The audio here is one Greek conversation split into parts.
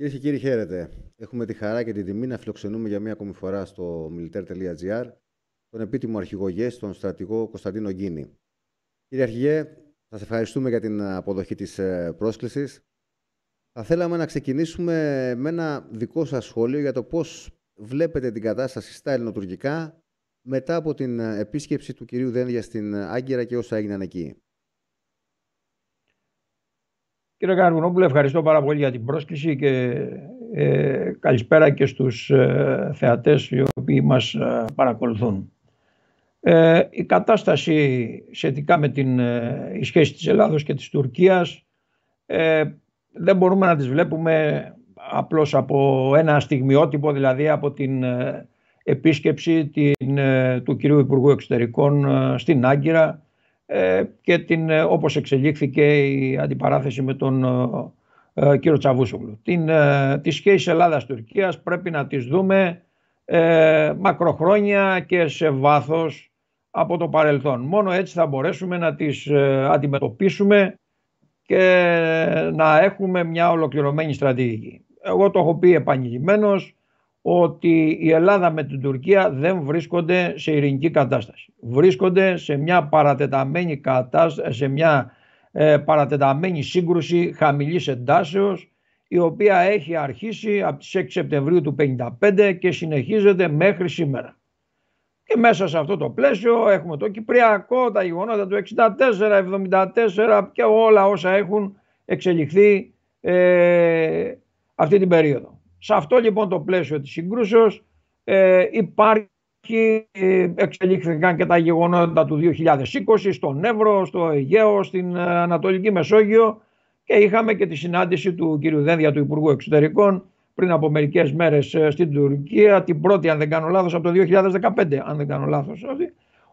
Κυρίες και κύριοι, χαίρετε. Έχουμε τη χαρά και την τιμή να φιλοξενούμε για μία ακόμη φορά στο militaire.gr τον επίτιμο αρχηγό ΓΕΣ, τον στρατηγό Κωνσταντίνο Γκίνη. Κύριε Αρχηγέ, σας ευχαριστούμε για την αποδοχή της ε, πρόσκλησης. Θα θέλαμε να ξεκινήσουμε με ένα δικό σας σχόλιο για το πώς βλέπετε την κατάσταση στα ελληνοτουρκικά μετά από την ε, επίσκεψη του κυρίου Δένδια στην ε, Άγκυρα και όσα έγιναν εκεί. Κύριε Καργουνόπουλε, ευχαριστώ πάρα πολύ για την πρόσκληση και ε, καλησπέρα και στους ε, θεατές οι οποίοι μας ε, παρακολουθούν. Ε, η κατάσταση σχετικά με την ε, σχέση της Ελλάδος και της Τουρκίας δεν μπορούμε να τις βλέπουμε απλώς από ένα στιγμιότυπο, δηλαδή από την επίσκεψη την, του κυρίου Υπουργού Εξωτερικών στην Άγκυρα ε, και την, ε, όπως εξελίχθηκε η αντιπαράθεση με τον ε, κύριο Τσαβούσογλου. Την, ε, τις σχέσεις Ελλάδας-Τουρκίας πρέπει να τις δούμε ε, μακροχρόνια και σε βάθος από το παρελθόν. Μόνο έτσι θα μπορέσουμε να τις αντιμετωπίσουμε και να έχουμε μια ολοκληρωμένη στρατηγική. Εγώ το έχω πει επανειλημμένος, ότι η Ελλάδα με την Τουρκία δεν βρίσκονται σε ειρηνική κατάσταση. Βρίσκονται σε μια παρατεταμένη, κατάσταση, σε μια, ε, παρατεταμένη σύγκρουση χαμηλής εντάσεως η οποία έχει αρχίσει από τις 6 Σεπτεμβρίου του 1955 και συνεχίζεται μέχρι σήμερα. Και μέσα σε αυτό το πλαίσιο έχουμε το Κυπριακό, τα γεγονότα του 64, 74 και όλα όσα έχουν εξελιχθεί ε, αυτή την περίοδο. Σε αυτό λοιπόν το πλαίσιο της συγκρούσεως ε, υπάρχει, ε, εξελίχθηκαν και τα γεγονότα του 2020 στον Εύρο, στο Αιγαίο, στην ε, Ανατολική Μεσόγειο και είχαμε και τη συνάντηση του κ. Δένδια του Υπουργού Εξωτερικών πριν από μερικές μέρες ε, στην Τουρκία, την πρώτη αν δεν κάνω λάθος από το 2015 αν δεν κάνω λάθος,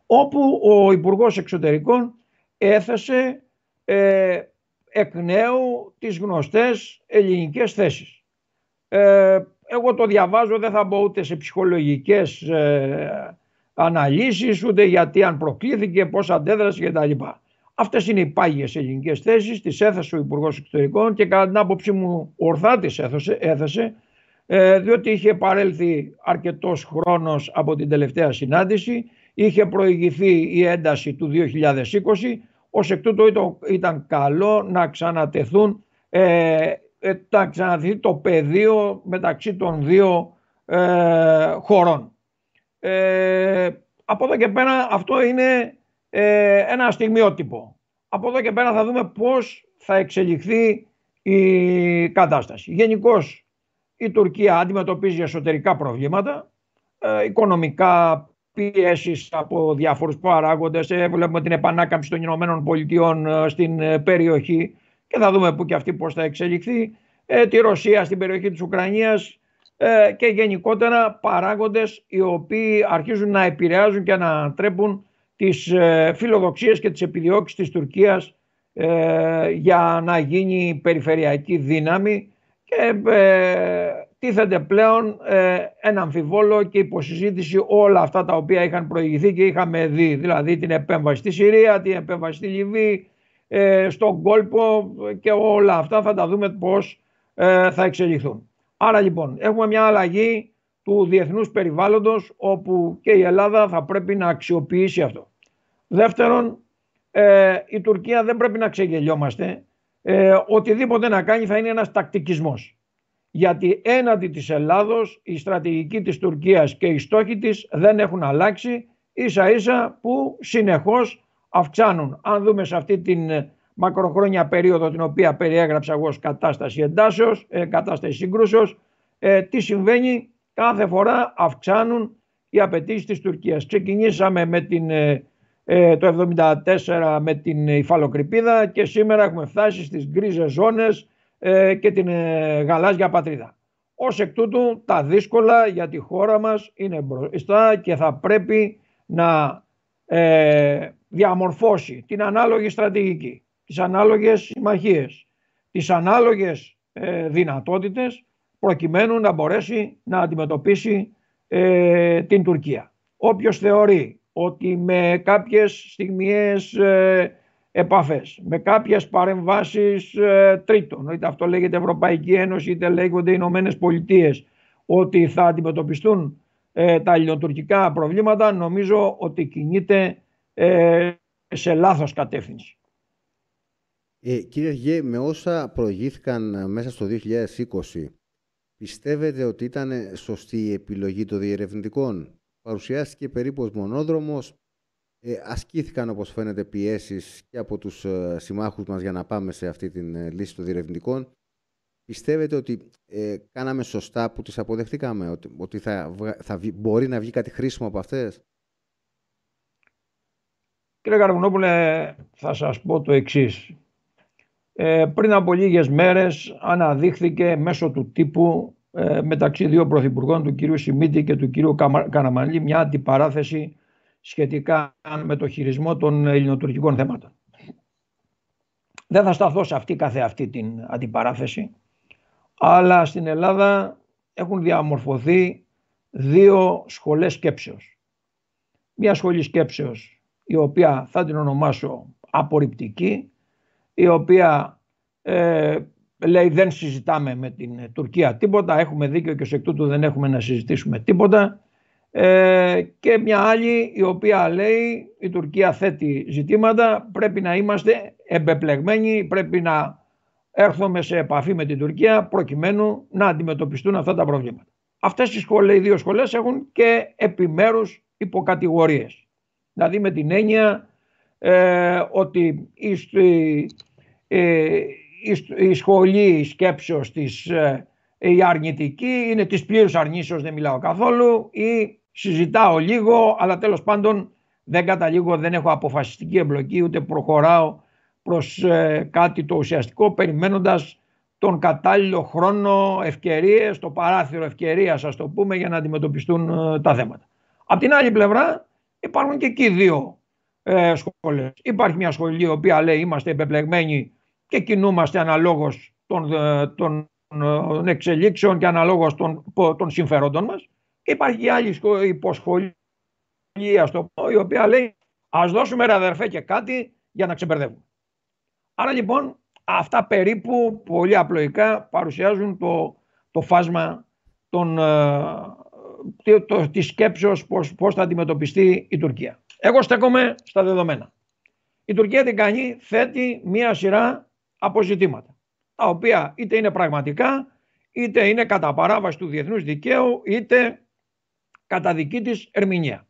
όπου ο Υπουργός Εξωτερικών έθεσε ε, εκ νέου τις γνωστές ελληνικές θέσεις. Ε, εγώ το διαβάζω, δεν θα μπω ούτε σε ψυχολογικές ε, αναλύσεις, ούτε γιατί αν προκλήθηκε, πώς αντέδρασε κτλ. Αυτές είναι οι πάγιες ελληνικές θέσεις, τις έθεσε ο Υπουργός Εξωτερικών και κατά την άποψή μου ορθά τις έθεσε, έθεσε ε, διότι είχε παρέλθει αρκετός χρόνος από την τελευταία συνάντηση, είχε προηγηθεί η ένταση του 2020, ως εκ τούτου ήταν καλό να ξανατεθούν ε, θα ε, ξαναδεί το πεδίο μεταξύ των δύο ε, χωρών. Ε, από εδώ και πέρα αυτό είναι ε, ένα στιγμιότυπο. Από εδώ και πέρα θα δούμε πώς θα εξελιχθεί η κατάσταση. Γενικώς η Τουρκία αντιμετωπίζει εσωτερικά προβλήματα, ε, οικονομικά πιέσεις από διάφορους παράγοντες, ε, βλέπουμε την επανάκαμψη των Ηνωμένων Πολιτειών στην περιοχή, και θα δούμε που και αυτή πώς θα εξελιχθεί, ε, τη Ρωσία στην περιοχή της Ουκρανίας ε, και γενικότερα παράγοντες οι οποίοι αρχίζουν να επηρεάζουν και να τρέπουν τις ε, φιλοδοξίες και τις επιδιώξεις της Τουρκίας ε, για να γίνει περιφερειακή δύναμη και τίθενται πλέον ένα αμφιβόλο και υποσυζήτηση όλα αυτά τα οποία είχαν προηγηθεί και είχαμε δει, δηλαδή την επέμβαση στη Συρία, την επέμβαση στη Λιβύη, ε, στον κόλπο και όλα αυτά θα τα δούμε πώς ε, θα εξελιχθούν. Άρα λοιπόν έχουμε μια αλλαγή του διεθνούς περιβάλλοντος όπου και η Ελλάδα θα πρέπει να αξιοποιήσει αυτό. Δεύτερον, ε, η Τουρκία δεν πρέπει να ξεγελιόμαστε. Ε, οτιδήποτε να κάνει θα είναι ένας τακτικισμός. Γιατί έναντι της Ελλάδος η στρατηγική της Τουρκίας και οι στόχοι της δεν έχουν αλλάξει ίσα ίσα που συνεχώς αυξάνουν. Αν δούμε σε αυτή την ε, μακροχρόνια περίοδο την οποία περιέγραψα εγώ ως κατάσταση εντάσεως, ε, κατάσταση συγκρούσεως, ε, τι συμβαίνει κάθε φορά αυξάνουν οι απαιτήσεις της Τουρκίας. Ξεκινήσαμε με την, ε, το 1974 με την υφαλοκρηπίδα και σήμερα έχουμε φτάσει στις γκρίζες ζώνες και την γαλάζια πατρίδα. Ως εκ τούτου τα δύσκολα για τη χώρα μας είναι μπροστά και θα πρέπει να διαμορφώσει την ανάλογη στρατηγική, τις ανάλογες συμμαχίες, τις ανάλογες ε, δυνατότητες προκειμένου να μπορέσει να αντιμετωπίσει ε, την Τουρκία. Όποιος θεωρεί ότι με κάποιες στιγμιές ε, επαφές, με κάποιες παρεμβάσεις ε, τρίτων, είτε αυτό λέγεται Ευρωπαϊκή Ένωση, είτε λέγονται Ηνωμένες Πολιτείες, ότι θα αντιμετωπιστούν ε, τα ελληνοτουρκικά προβλήματα, νομίζω ότι κινείται ε, σε λάθος κατεύθυνση. Ε, κύριε Γιέ με όσα προηγήθηκαν ε, μέσα στο 2020, πιστεύετε ότι ήταν ε, σωστή η επιλογή των διερευνητικών. Παρουσιάστηκε περίπου ως μονόδρομος, ε, ασκήθηκαν όπως φαίνεται πιέσεις και από τους συμμάχους μας για να πάμε σε αυτή την λύση των διερευνητικών. Πιστεύετε ότι κάναμε σωστά που τις αποδεχτήκαμε, ότι, θα, μπορεί να βγει κάτι χρήσιμο από αυτές. Κύριε Καρβουνόπουλε, θα σας πω το εξής. Ε, πριν από λίγες μέρες αναδείχθηκε μέσω του τύπου ε, μεταξύ δύο πρωθυπουργών του κυρίου Σιμίτη και του κυρίου Καναμανλή μια αντιπαράθεση σχετικά με το χειρισμό των ελληνοτουρκικών θέματων. Δεν θα σταθώ σε αυτή καθε αυτή την αντιπαράθεση, αλλά στην Ελλάδα έχουν διαμορφωθεί δύο σχολές σκέψεως. Μία σχολή σκέψεως η οποία θα την ονομάσω απορριπτική, η οποία ε, λέει δεν συζητάμε με την Τουρκία τίποτα, έχουμε δίκιο και ως εκ τούτου δεν έχουμε να συζητήσουμε τίποτα ε, και μια άλλη η οποία λέει η Τουρκία θέτει ζητήματα, πρέπει να είμαστε εμπεπλεγμένοι, πρέπει να έρθουμε σε επαφή με την Τουρκία προκειμένου να αντιμετωπιστούν αυτά τα προβλήματα. Αυτές οι, οι δύο σχολές έχουν και επιμέρους υποκατηγορίες. Δηλαδή με την έννοια ε, ότι η ε, σχολή η σκέψεως της ε, ε, η αρνητική είναι της πλήρους αρνήσεως δεν μιλάω καθόλου ή συζητάω λίγο αλλά τέλος πάντων δεν καταλήγω, δεν έχω αποφασιστική εμπλοκή ούτε προχωράω προς κάτι το ουσιαστικό περιμένοντας τον κατάλληλο χρόνο ευκαιρίες, το παράθυρο ευκαιρίας ας το πούμε για να αντιμετωπιστούν τα θέματα. Απ' την άλλη πλευρά υπάρχουν και εκεί δύο ε, Υπάρχει μια σχολή η οποία λέει είμαστε υπεπλεγμένοι και κινούμαστε αναλόγως των, ε, ε, των, εξελίξεων και αναλόγως των, των συμφερόντων μας. Και υπάρχει και άλλη υποσχολή, πω, η οποία λέει ας δώσουμε ρε αδερφέ και κάτι για να ξεπερδεύουμε. Άρα λοιπόν αυτά περίπου πολύ απλοϊκά παρουσιάζουν το, το φάσμα των, ε, το, το, τη σκέψη πώς, πώς θα αντιμετωπιστεί η Τουρκία. Εγώ στέκομαι στα δεδομένα. Η Τουρκία την κάνει, θέτει μία σειρά ζητήματα, τα οποία είτε είναι πραγματικά, είτε είναι κατά παράβαση του διεθνούς δικαίου, είτε κατά δική της ερμηνεία.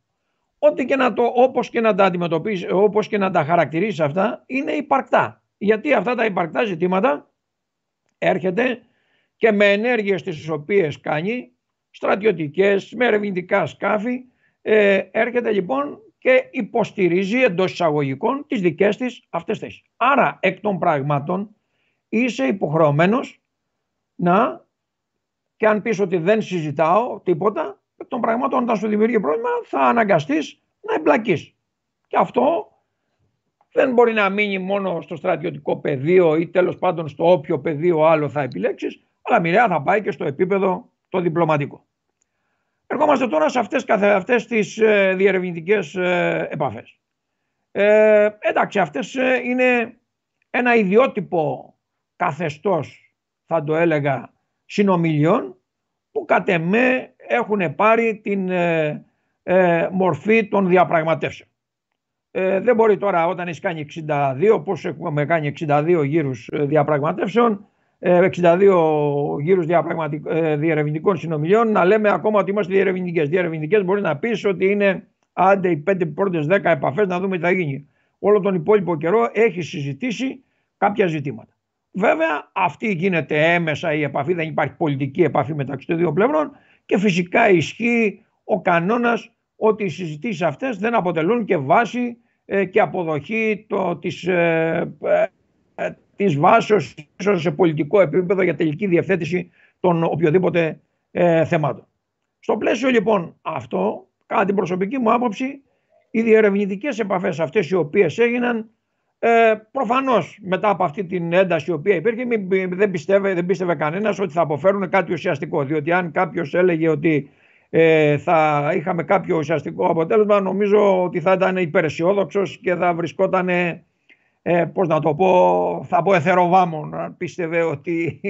Ό,τι και να το, όπως και να τα αντιμετωπίσει, όπως και να τα χαρακτηρίσει αυτά, είναι υπαρκτά. Γιατί αυτά τα υπαρκτά ζητήματα έρχεται και με ενέργειες τις οποίες κάνει στρατιωτικές, με ερευνητικά σκάφη. Ε, έρχεται λοιπόν και υποστηρίζει εντός εισαγωγικών τις δικές της αυτές θέσεις. Άρα εκ των πραγμάτων είσαι υποχρεωμένος να και αν πεις ότι δεν συζητάω τίποτα, εκ των πραγμάτων όταν σου δημιουργεί πρόβλημα θα αναγκαστείς να εμπλακείς. Και αυτό δεν μπορεί να μείνει μόνο στο στρατιωτικό πεδίο ή τέλος πάντων στο όποιο πεδίο άλλο θα επιλέξεις, αλλά μοιραία θα πάει και στο επίπεδο το διπλωματικό. Ερχόμαστε τώρα σε αυτές, αυτές τις ε, διερευνητικές ε, επαφές. Ε, εντάξει, αυτές ε, είναι ένα ιδιότυπο καθεστώς, θα το έλεγα, συνομιλιών που κατ' εμέ έχουν πάρει την ε, μορφή των διαπραγματεύσεων. δεν μπορεί τώρα όταν έχεις κάνει 62, πώς έχουμε κάνει 62 γύρους διαπραγματεύσεων, 62 ε, γύρου ε, διερευνητικών συνομιλιών, να λέμε ακόμα ότι είμαστε διερευνητικές. Διερευνητικές μπορεί να πεις ότι είναι άντε οι πέντε πρώτες 10 επαφές να δούμε τι θα γίνει. Όλο τον υπόλοιπο καιρό έχει συζητήσει κάποια ζητήματα. Βέβαια, αυτή γίνεται έμεσα η επαφή, δεν υπάρχει πολιτική επαφή μεταξύ των δύο πλευρών και φυσικά ισχύει ο κανόνας ότι οι συζητήσεις αυτές δεν αποτελούν και βάση ε, και αποδοχή το, της, Της βάσεως ίσως σε πολιτικό επίπεδο για τελική διευθέτηση των οποιοδήποτε ε, θεμάτων. Στο πλαίσιο λοιπόν αυτό, κατά την προσωπική μου άποψη, οι διερευνητικές επαφές αυτές οι οποίες έγιναν ε, Προφανώς μετά από αυτή την ένταση η οποία υπήρχε, δεν πίστευε, δεν πίστευε κανένας ότι θα αποφέρουν κάτι ουσιαστικό. Διότι αν κάποιος έλεγε ότι ε, θα είχαμε κάποιο ουσιαστικό αποτέλεσμα, νομίζω ότι θα ήταν υπεραισιόδοξος και θα βρισκόταν ε, πώς να το πω, θα πω εθεροβάμων αν πίστευε ότι,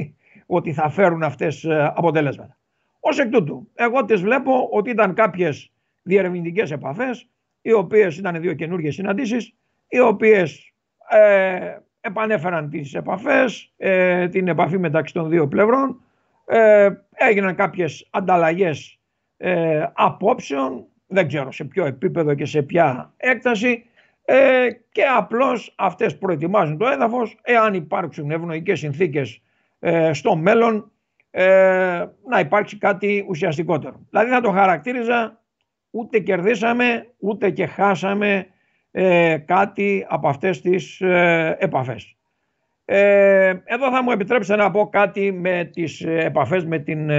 ότι θα φέρουν αυτές ε, αποτελέσματα. Ως εκ τούτου, εγώ τις βλέπω ότι ήταν κάποιες διερευνητικές επαφές, οι οποίες ήταν δύο καινούργιες συναντήσεις, οι οποίες ε, επανέφεραν τις επαφές, ε, την επαφή μεταξύ των δύο πλευρών, ε, έγιναν κάποιες ανταλλαγές ε, απόψεων, δεν ξέρω σε ποιο επίπεδο και σε ποια έκταση, ε, και απλώς αυτές προετοιμάζουν το έδαφος εάν υπάρξουν ευνοϊκές συνθήκες ε, στο μέλλον ε, να υπάρξει κάτι ουσιαστικότερο. Δηλαδή θα το χαρακτήριζα ούτε κερδίσαμε ούτε και χάσαμε ε, κάτι από αυτές τις επαφές. Εδώ θα μου επιτρέψετε να πω κάτι με τις επαφές με την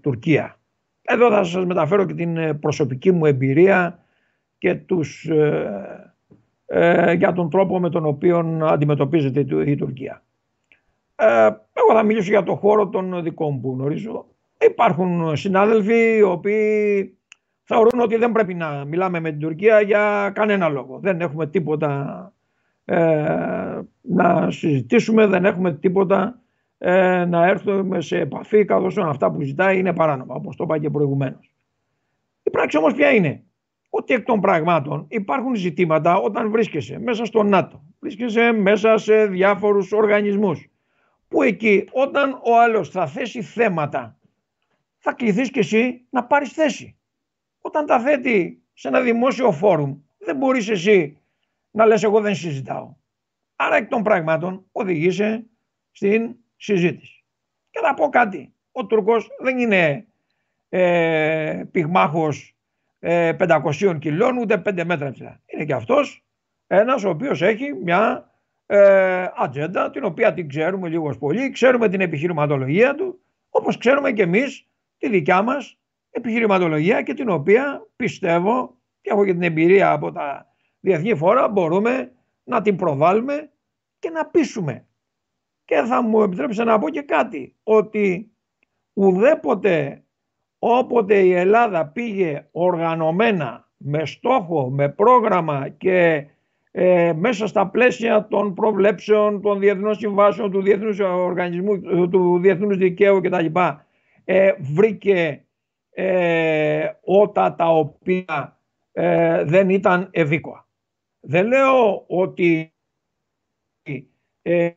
Τουρκία. Εδώ θα σας μεταφέρω και την προσωπική μου εμπειρία και τους ε, για τον τρόπο με τον οποίο αντιμετωπίζεται η Τουρκία. Ε, εγώ θα μιλήσω για το χώρο των δικών που γνωρίζω. Υπάρχουν συνάδελφοι οι οποίοι θεωρούν ότι δεν πρέπει να μιλάμε με την Τουρκία για κανένα λόγο. Δεν έχουμε τίποτα ε, να συζητήσουμε, δεν έχουμε τίποτα να έρθουμε σε επαφή καθώς αυτά που ζητάει είναι παράνομα, όπως το είπα και προηγουμένως. Η πράξη όμως ποια είναι ότι εκ των πραγμάτων υπάρχουν ζητήματα όταν βρίσκεσαι μέσα στο ΝΑΤΟ, βρίσκεσαι μέσα σε διάφορους οργανισμούς, που εκεί όταν ο άλλος θα θέσει θέματα, θα κληθείς και εσύ να πάρεις θέση. Όταν τα θέτει σε ένα δημόσιο φόρουμ, δεν μπορείς εσύ να λες εγώ δεν συζητάω. Άρα εκ των πραγμάτων οδηγήσε στην συζήτηση. Και θα πω κάτι, ο Τουρκός δεν είναι ε, πυγμάχος 500 ε, κιλών ούτε 5 μέτρα ψηλά. Είναι και αυτός ένας ο οποίος έχει μια ε, ατζέντα την οποία την ξέρουμε λίγος πολύ, ξέρουμε την επιχειρηματολογία του όπως ξέρουμε και εμείς τη δικιά μας επιχειρηματολογία και την οποία πιστεύω και έχω και την εμπειρία από τα διεθνή φόρα μπορούμε να την προβάλλουμε και να πείσουμε. Και θα μου επιτρέψετε να πω και κάτι ότι ουδέποτε όποτε η Ελλάδα πήγε οργανωμένα με στόχο, με πρόγραμμα και ε, μέσα στα πλαίσια των προβλέψεων, των διεθνών συμβάσεων, του διεθνούς, οργανισμού, του διεθνούς δικαίου κτλ. Ε, βρήκε ε, ότα τα οποία ε, δεν ήταν ευήκοα. Δεν λέω ότι ε,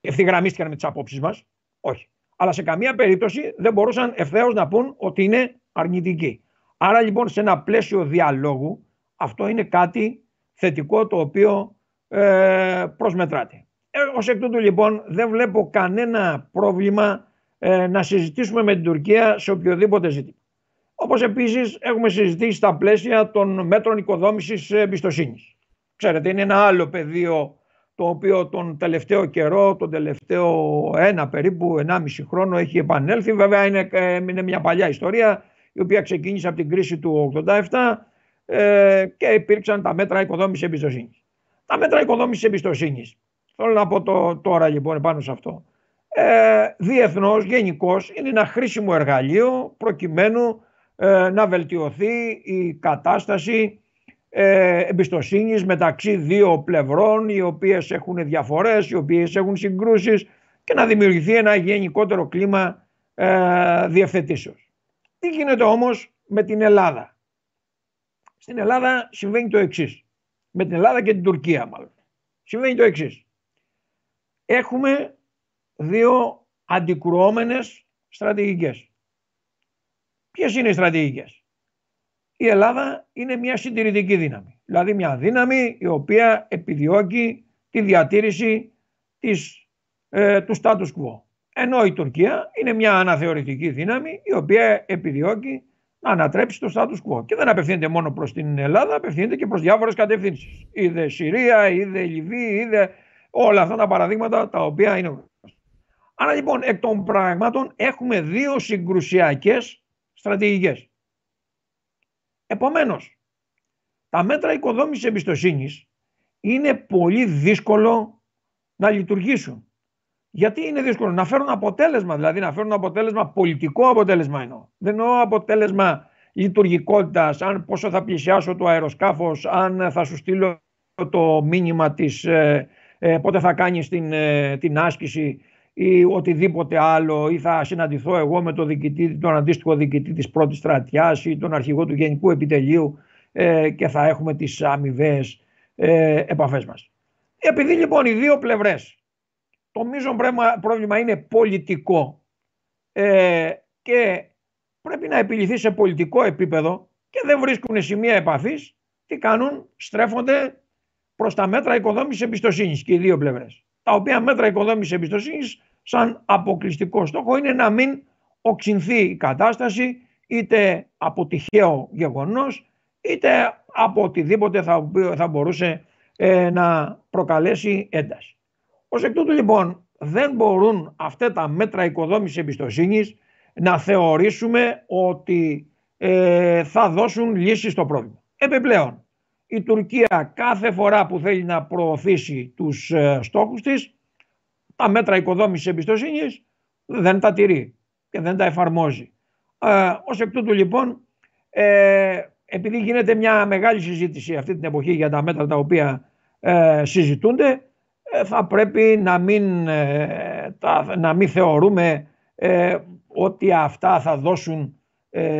ευθυγραμμίστηκαν με τις απόψεις μας, όχι αλλά σε καμία περίπτωση δεν μπορούσαν ευθέως να πούν ότι είναι αρνητική. Άρα λοιπόν σε ένα πλαίσιο διαλόγου αυτό είναι κάτι θετικό το οποίο ε, προσμετράται. Ε, ως εκ τούτου λοιπόν δεν βλέπω κανένα πρόβλημα ε, να συζητήσουμε με την Τουρκία σε οποιοδήποτε ζήτημα. Όπως επίσης έχουμε συζητήσει στα πλαίσια των μέτρων οικοδόμησης εμπιστοσύνης. Ξέρετε είναι ένα άλλο πεδίο το οποίο τον τελευταίο καιρό, τον τελευταίο ένα περίπου, ενάμιση χρόνο έχει επανέλθει. Βέβαια είναι, ε, είναι μια παλιά ιστορία η οποία ξεκίνησε από την κρίση του 87 ε, και υπήρξαν τα μέτρα οικοδόμησης εμπιστοσύνης. Τα μέτρα οικοδομηση εμπιστοσύνης. Θέλω να πω το, τώρα λοιπόν πάνω σε αυτό. Ε, διεθνώς, γενικώς είναι ένα χρήσιμο εργαλείο προκειμένου ε, να βελτιωθεί η κατάσταση ε, εμπιστοσύνης μεταξύ δύο πλευρών οι οποίες έχουν διαφορές, οι οποίες έχουν συγκρούσεις και να δημιουργηθεί ένα γενικότερο κλίμα ε, διευθετήσεως. Τι γίνεται όμως με την Ελλάδα. Στην Ελλάδα συμβαίνει το εξής. Με την Ελλάδα και την Τουρκία μάλλον. Συμβαίνει το εξής. Έχουμε δύο αντικρουόμενες στρατηγικές. Ποιες είναι οι στρατηγικές η Ελλάδα είναι μια συντηρητική δύναμη. Δηλαδή μια δύναμη η οποία επιδιώκει τη διατήρηση της, ε, του status quo. Ενώ η Τουρκία είναι μια αναθεωρητική δύναμη η οποία επιδιώκει να ανατρέψει το status quo. Και δεν απευθύνεται μόνο προς την Ελλάδα, απευθύνεται και προς διάφορες κατευθύνσεις. Είδε Συρία, είδε Λιβύη, είδε όλα αυτά τα παραδείγματα τα οποία είναι Άρα λοιπόν εκ των πραγμάτων έχουμε δύο συγκρουσιακές στρατηγικές. Επομένως, τα μέτρα οικοδόμησης εμπιστοσύνης είναι πολύ δύσκολο να λειτουργήσουν. Γιατί είναι δύσκολο να φέρουν αποτέλεσμα, δηλαδή να φέρουν αποτέλεσμα, πολιτικό αποτέλεσμα εννοώ. Δεν εννοώ αποτέλεσμα λειτουργικότητας, αν πόσο θα πλησιάσω το αεροσκάφος, αν θα σου στείλω το μήνυμα της, ε, ε, πότε θα κάνεις ε, την άσκηση, ή οτιδήποτε άλλο ή θα συναντηθώ εγώ με το διοικητή, τον αντίστοιχο διοικητή της πρώτης στρατιάς ή τον αρχηγό του Γενικού Επιτελείου ε, και θα έχουμε τις αμοιβές ε, επαφές μας. Επειδή λοιπόν οι δύο πλευρές το μείζον πρόβλημα είναι πολιτικό ε, και πρέπει να επιληθεί σε πολιτικό επίπεδο και δεν βρίσκουν σημεία επαφής, τι κάνουν, στρέφονται προς τα μέτρα οικοδόμησης εμπιστοσύνης και οι δύο πλευρές. Τα οποία μέτρα οικοδόμησης εμπιστοσύνης σαν αποκλειστικό στόχο είναι να μην οξυνθεί η κατάσταση είτε από τυχαίο γεγονός είτε από οτιδήποτε θα, θα μπορούσε ε, να προκαλέσει ένταση. Ως εκ τούτου λοιπόν δεν μπορούν αυτά τα μέτρα οικοδόμησης εμπιστοσύνης να θεωρήσουμε ότι ε, θα δώσουν λύση στο πρόβλημα. Επιπλέον, η Τουρκία κάθε φορά που θέλει να προωθήσει τους ε, στόχους της τα μέτρα οικοδόμησης εμπιστοσύνης δεν τα τηρεί και δεν τα εφαρμόζει. Ε, ως εκ τούτου λοιπόν, ε, επειδή γίνεται μια μεγάλη συζήτηση αυτή την εποχή για τα μέτρα τα οποία ε, συζητούνται, ε, θα πρέπει να μην, ε, να μην θεωρούμε ότι αυτά θα δώσουν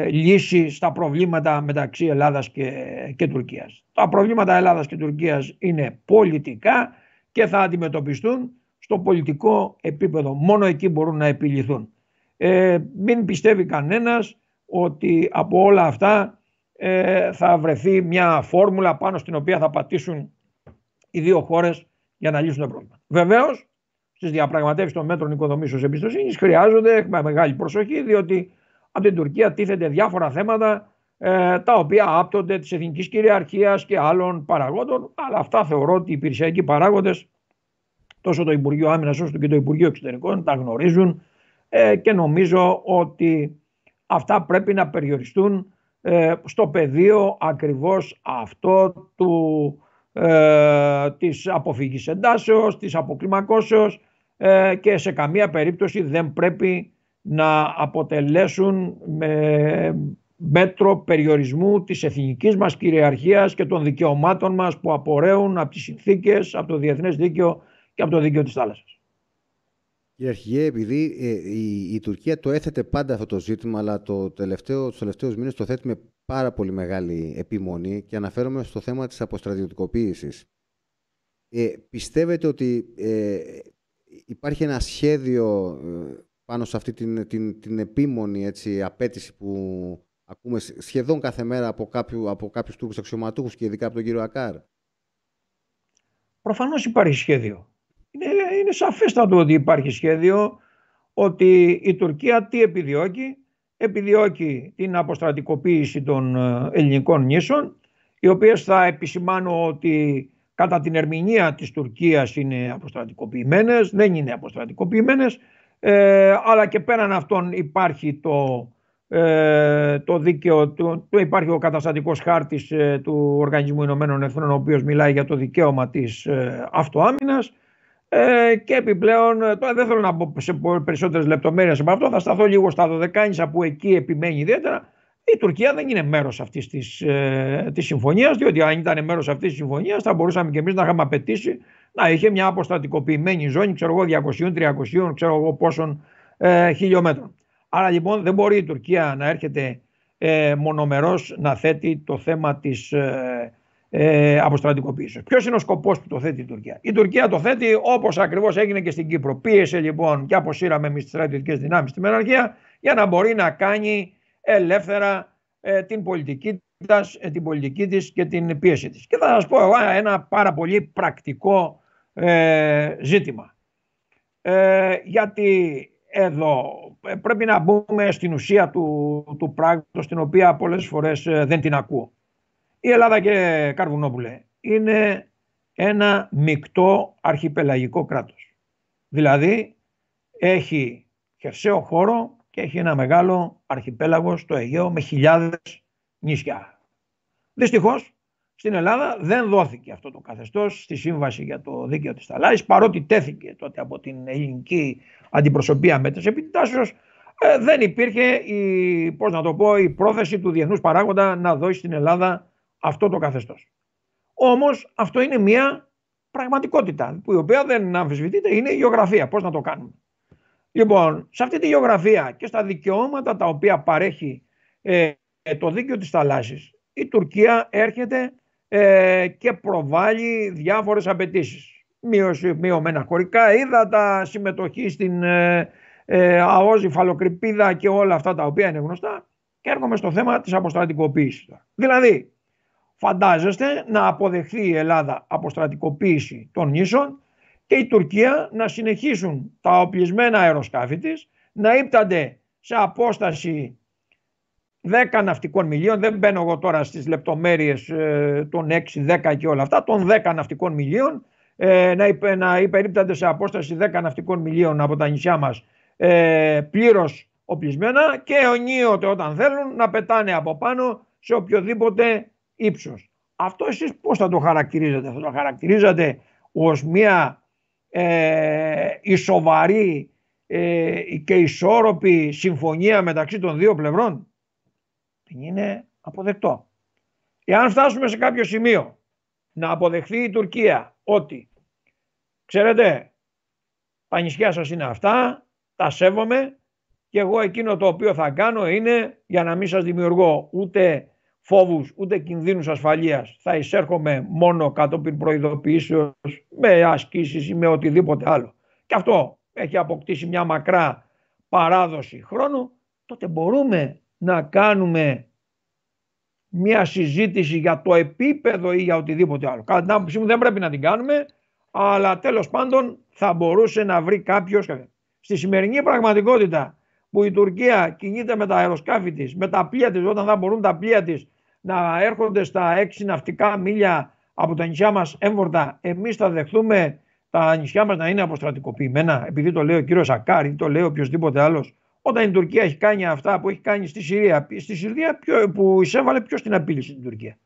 λύση στα προβλήματα μεταξύ Ελλάδας και, και Τουρκίας. Τα προβλήματα Ελλάδας και Τουρκίας είναι πολιτικά και θα αντιμετωπιστούν στο πολιτικό επίπεδο. Μόνο εκεί μπορούν να επιληθούν. Ε, μην πιστεύει κανένας ότι από όλα αυτά ε, θα βρεθεί μια φόρμουλα πάνω στην οποία θα πατήσουν οι δύο χώρες για να λύσουν το πρόβλημα. Βεβαίως, στις διαπραγματεύσεις των μέτρων οικοδομήσεως εμπιστοσύνης χρειάζονται με μεγάλη προσοχή διότι από την Τουρκία τίθενται διάφορα θέματα ε, τα οποία άπτονται της εθνικής κυριαρχίας και άλλων παραγόντων αλλά αυτά θεωρώ ότι οι υπηρεσιακοί παράγοντες τόσο το Υπουργείο Άμυνας όσο και το Υπουργείο Εξωτερικών τα γνωρίζουν ε, και νομίζω ότι αυτά πρέπει να περιοριστούν ε, στο πεδίο ακριβώς αυτό του, ε, της αποφυγής εντάσεως, της αποκλιμακώσεως και σε καμία περίπτωση δεν πρέπει να αποτελέσουν μέτρο περιορισμού της εθνικής μας κυριαρχίας και των δικαιωμάτων μας που απορρέουν από τις συνθήκες, από το διεθνές δίκαιο και από το δίκαιο της θάλασσας. Κύριε Αρχηγέ, επειδή ε, η, Τουρκία το έθετε πάντα αυτό το ζήτημα, αλλά το τελευταίο, τους τελευταίους μήνες το θέτει με πάρα πολύ μεγάλη επιμονή και αναφέρομαι στο θέμα της αποστρατιωτικοποίησης. Ε, πιστεύετε ότι ε, υπάρχει ένα σχέδιο ε, πάνω σε αυτή την, την, την επίμονη έτσι, απέτηση που ακούμε σχεδόν κάθε μέρα από, κάποιου, από κάποιους Τούρκους αξιωματούχους και ειδικά από τον κύριο Ακάρ. Προφανώς υπάρχει σχέδιο είναι, είναι σαφέστατο ότι υπάρχει σχέδιο ότι η Τουρκία τι επιδιώκει. Επιδιώκει την αποστρατικοποίηση των ε, ελληνικών νήσων οι οποίες θα επισημάνω ότι κατά την ερμηνεία της Τουρκίας είναι αποστρατικοποιημένες, δεν είναι αποστρατικοποιημένες ε, αλλά και πέραν αυτών υπάρχει το, ε, το δίκαιο, το, υπάρχει ο καταστατικός χάρτης του Οργανισμού Ηνωμένων Εθνών ο οποίος μιλάει για το δικαίωμα της αυτοάμυνας ε, και επιπλέον, ε, τώρα δεν θέλω να μπω σε περισσότερες λεπτομέρειες από αυτό, θα σταθώ λίγο στα δωδεκάνησα που εκεί επιμένει ιδιαίτερα. Η Τουρκία δεν είναι μέρος αυτής της ε, συμφωνίας, διότι αν ήταν μέρος αυτής της συμφωνίας θα μπορούσαμε και εμείς να είχαμε απαιτήσει να είχε μια αποστατικοποιημένη ζώνη, ξέρω εγώ, 200-300, ξέρω εγώ πόσων ε, χιλιόμετρων. Άρα λοιπόν δεν μπορεί η Τουρκία να έρχεται ε, μονομερός να θέτει το θέμα της ε, ε, αποστρατικοποίηση. Ποιος είναι ο σκοπός που το θέτει η Τουρκία. Η Τουρκία το θέτει όπως ακριβώς έγινε και στην Κύπρο. Πίεσε λοιπόν και αποσύραμε εμείς τις στρατιωτικές δυνάμεις στην Μεναρχία για να μπορεί να κάνει ελεύθερα ε, ε, την πολιτική της, την πολιτική και την πίεση της. Και θα σας πω εγώ ένα πάρα πολύ πρακτικό ε, ζήτημα. Ε, γιατί εδώ πρέπει να μπούμε στην ουσία του, του πράγματος την οποία πολλές φορές δεν την ακούω. Η Ελλάδα και Καρβουνόπουλε είναι ένα μεικτό αρχιπελαγικό κράτος. Δηλαδή έχει χερσαίο χώρο και έχει ένα μεγάλο αρχιπέλαγο στο Αιγαίο με χιλιάδες νησιά. Δυστυχώς στην Ελλάδα δεν δόθηκε αυτό το καθεστώς στη Σύμβαση για το Δίκαιο της Θαλάσσης παρότι τέθηκε τότε από την ελληνική αντιπροσωπεία με τις ε, δεν υπήρχε η, πώς να το πω, η πρόθεση του διεθνούς παράγοντα να δώσει στην Ελλάδα αυτό το καθεστώς. Όμως αυτό είναι μια πραγματικότητα που η οποία δεν αμφισβητείται, είναι η γεωγραφία. Πώς να το κάνουμε. Λοιπόν, σε αυτή τη γεωγραφία και στα δικαιώματα τα οποία παρέχει ε, το δίκαιο της θαλάσσης, η Τουρκία έρχεται ε, και προβάλλει διάφορες απαιτήσεις. Μείωση, μειωμένα χωρικά ύδατα, συμμετοχή στην ε, ε, και όλα αυτά τα οποία είναι γνωστά. Και έρχομαι στο θέμα της αποστρατικοποίησης. Δηλαδή, φαντάζεστε να αποδεχθεί η Ελλάδα αποστρατικοποίηση των νήσων και η Τουρκία να συνεχίσουν τα οπλισμένα αεροσκάφη της να ύπτανται σε απόσταση 10 ναυτικών μιλίων, δεν μπαίνω εγώ τώρα στις λεπτομέρειες ε, των 6, 10 και όλα αυτά, των 10 ναυτικών μιλίων, ε, να, υπε, υπερίπτανται σε απόσταση 10 ναυτικών μιλίων από τα νησιά μας ε, οπλισμένα και ονείοτε όταν θέλουν να πετάνε από πάνω σε οποιοδήποτε ύψος. Αυτό εσείς πώς θα το χαρακτηρίζετε. Θα το χαρακτηρίζετε ως μια ε, η ε, και ισόρροπη συμφωνία μεταξύ των δύο πλευρών. Δεν είναι αποδεκτό. Εάν φτάσουμε σε κάποιο σημείο να αποδεχθεί η Τουρκία ότι ξέρετε τα νησιά σας είναι αυτά, τα σέβομαι και εγώ εκείνο το οποίο θα κάνω είναι για να μην σας δημιουργώ ούτε Φόβους ούτε κινδύνους ασφαλείας. θα εισέρχομαι μόνο κατόπιν προειδοποιήσεως, με ασκήσεις ή με οτιδήποτε άλλο και αυτό έχει αποκτήσει μια μακρά παράδοση χρόνου τότε μπορούμε να κάνουμε μια συζήτηση για το επίπεδο ή για οτιδήποτε άλλο. Κατά την άποψή μου δεν πρέπει να την κάνουμε, αλλά τέλος πάντων θα μπορούσε να βρει κάποιος. Στη σημερινή πραγματικότητα που η Τουρκία κινείται με τα αεροσκάφη της, με τα πλοία της, όταν θα μπορούν τα πλοία της να έρχονται στα έξι ναυτικά μίλια από τα νησιά μας έμβορτα. εμείς θα δεχθούμε τα νησιά μας να είναι αποστρατικοποιημένα, επειδή το λέει ο κύριος Ακάρη, το λέει οποιοδήποτε άλλος, όταν η Τουρκία έχει κάνει αυτά που έχει κάνει στη Συρία, στη Συρία που εισέβαλε ποιο την απειλήσε την Τουρκία.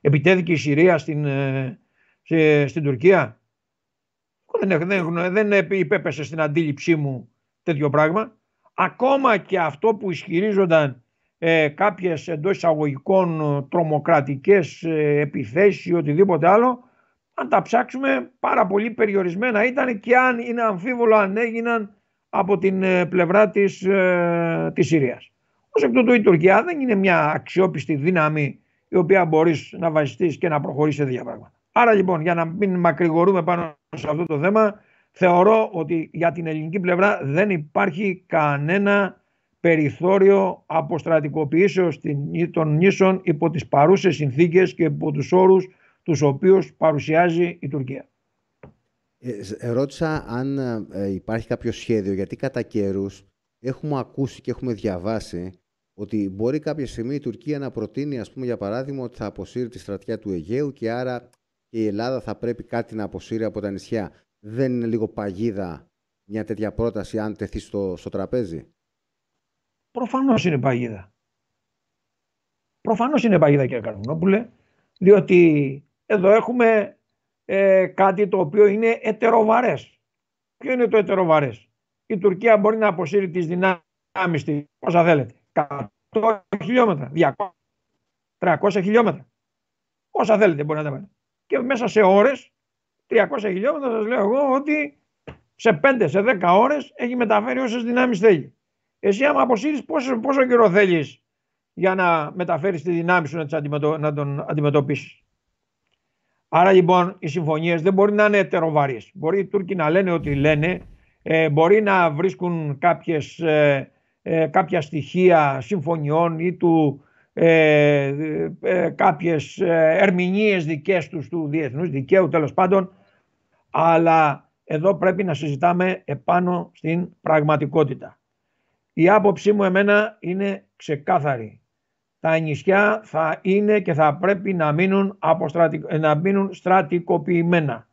Επιτέθηκε η Συρία στην, ε, σε, στην Τουρκία. Δεν, δεν, δεν υπέπεσε στην αντίληψή μου τέτοιο πράγμα. Ακόμα και αυτό που ισχυρίζονταν ε, κάποιες εντός εισαγωγικών ε, τρομοκρατικές ε, επιθέσεις ή οτιδήποτε άλλο αν τα ψάξουμε πάρα πολύ περιορισμένα ήταν και αν είναι αμφίβολο αν έγιναν από την ε, πλευρά της, ε, της Συρίας. Ως εκ τούτου η Τουρκία δεν είναι μια αξιόπιστη δύναμη η οποία μπορείς να βασιστείς και να προχωρήσεις σε διαπράγματα. Άρα λοιπόν για να μην μακρηγορούμε πάνω σε αυτό το θέμα θεωρώ ότι για την ελληνική πλευρά δεν υπάρχει κανένα περιθώριο αποστρατικοποιήσεως των νήσων υπό τις παρούσες συνθήκες και υπό τους όρους τους οποίους παρουσιάζει η Τουρκία. Ε, αν ε, ε, υπάρχει κάποιο σχέδιο, γιατί κατά καιρούς έχουμε ακούσει και έχουμε διαβάσει ότι μπορεί κάποια στιγμή η Τουρκία να προτείνει, ας πούμε, για παράδειγμα, ότι θα αποσύρει τη στρατιά του Αιγαίου και άρα και η Ελλάδα θα πρέπει κάτι να αποσύρει από τα νησιά. Δεν είναι λίγο παγίδα μια τέτοια πρόταση αν τεθεί στο, στο τραπέζι. Προφανώς είναι παγίδα. Προφανώς είναι παγίδα κύριε Καρδονόπουλε διότι εδώ έχουμε ε, κάτι το οποίο είναι ετεροβαρές. Ποιο είναι το ετεροβαρές. Η Τουρκία μπορεί να αποσύρει τις δυνάμεις της όσα θέλετε, 100 χιλιόμετρα, 200, 300 χιλιόμετρα. Όσα θέλετε μπορεί να τα πάρει. Και μέσα σε ώρες, 300 χιλιόμετρα σας λέω εγώ ότι σε 5, σε 10 ώρες έχει μεταφέρει όσες δυνάμεις θέλει. Εσύ άμα αποσύρεις πόσο, πόσο καιρό θέλεις για να μεταφέρεις τη δυνάμει σου να, αντιμετω, να τον αντιμετωπίσεις. Άρα λοιπόν οι συμφωνίες δεν μπορεί να είναι ετεροβαρείς. Μπορεί οι Τούρκοι να λένε ό,τι λένε, ε, μπορεί να βρίσκουν κάποιες, ε, ε, κάποια στοιχεία συμφωνιών ή του, ε, κάποιες ερμηνείες δικές τους του διεθνούς δικαίου τέλος πάντων, αλλά εδώ πρέπει να συζητάμε επάνω στην πραγματικότητα. Η άποψή μου εμένα είναι ξεκάθαρη. Τα νησιά θα είναι και θα πρέπει να μείνουν, αποστρατικο... να στρατικοποιημένα.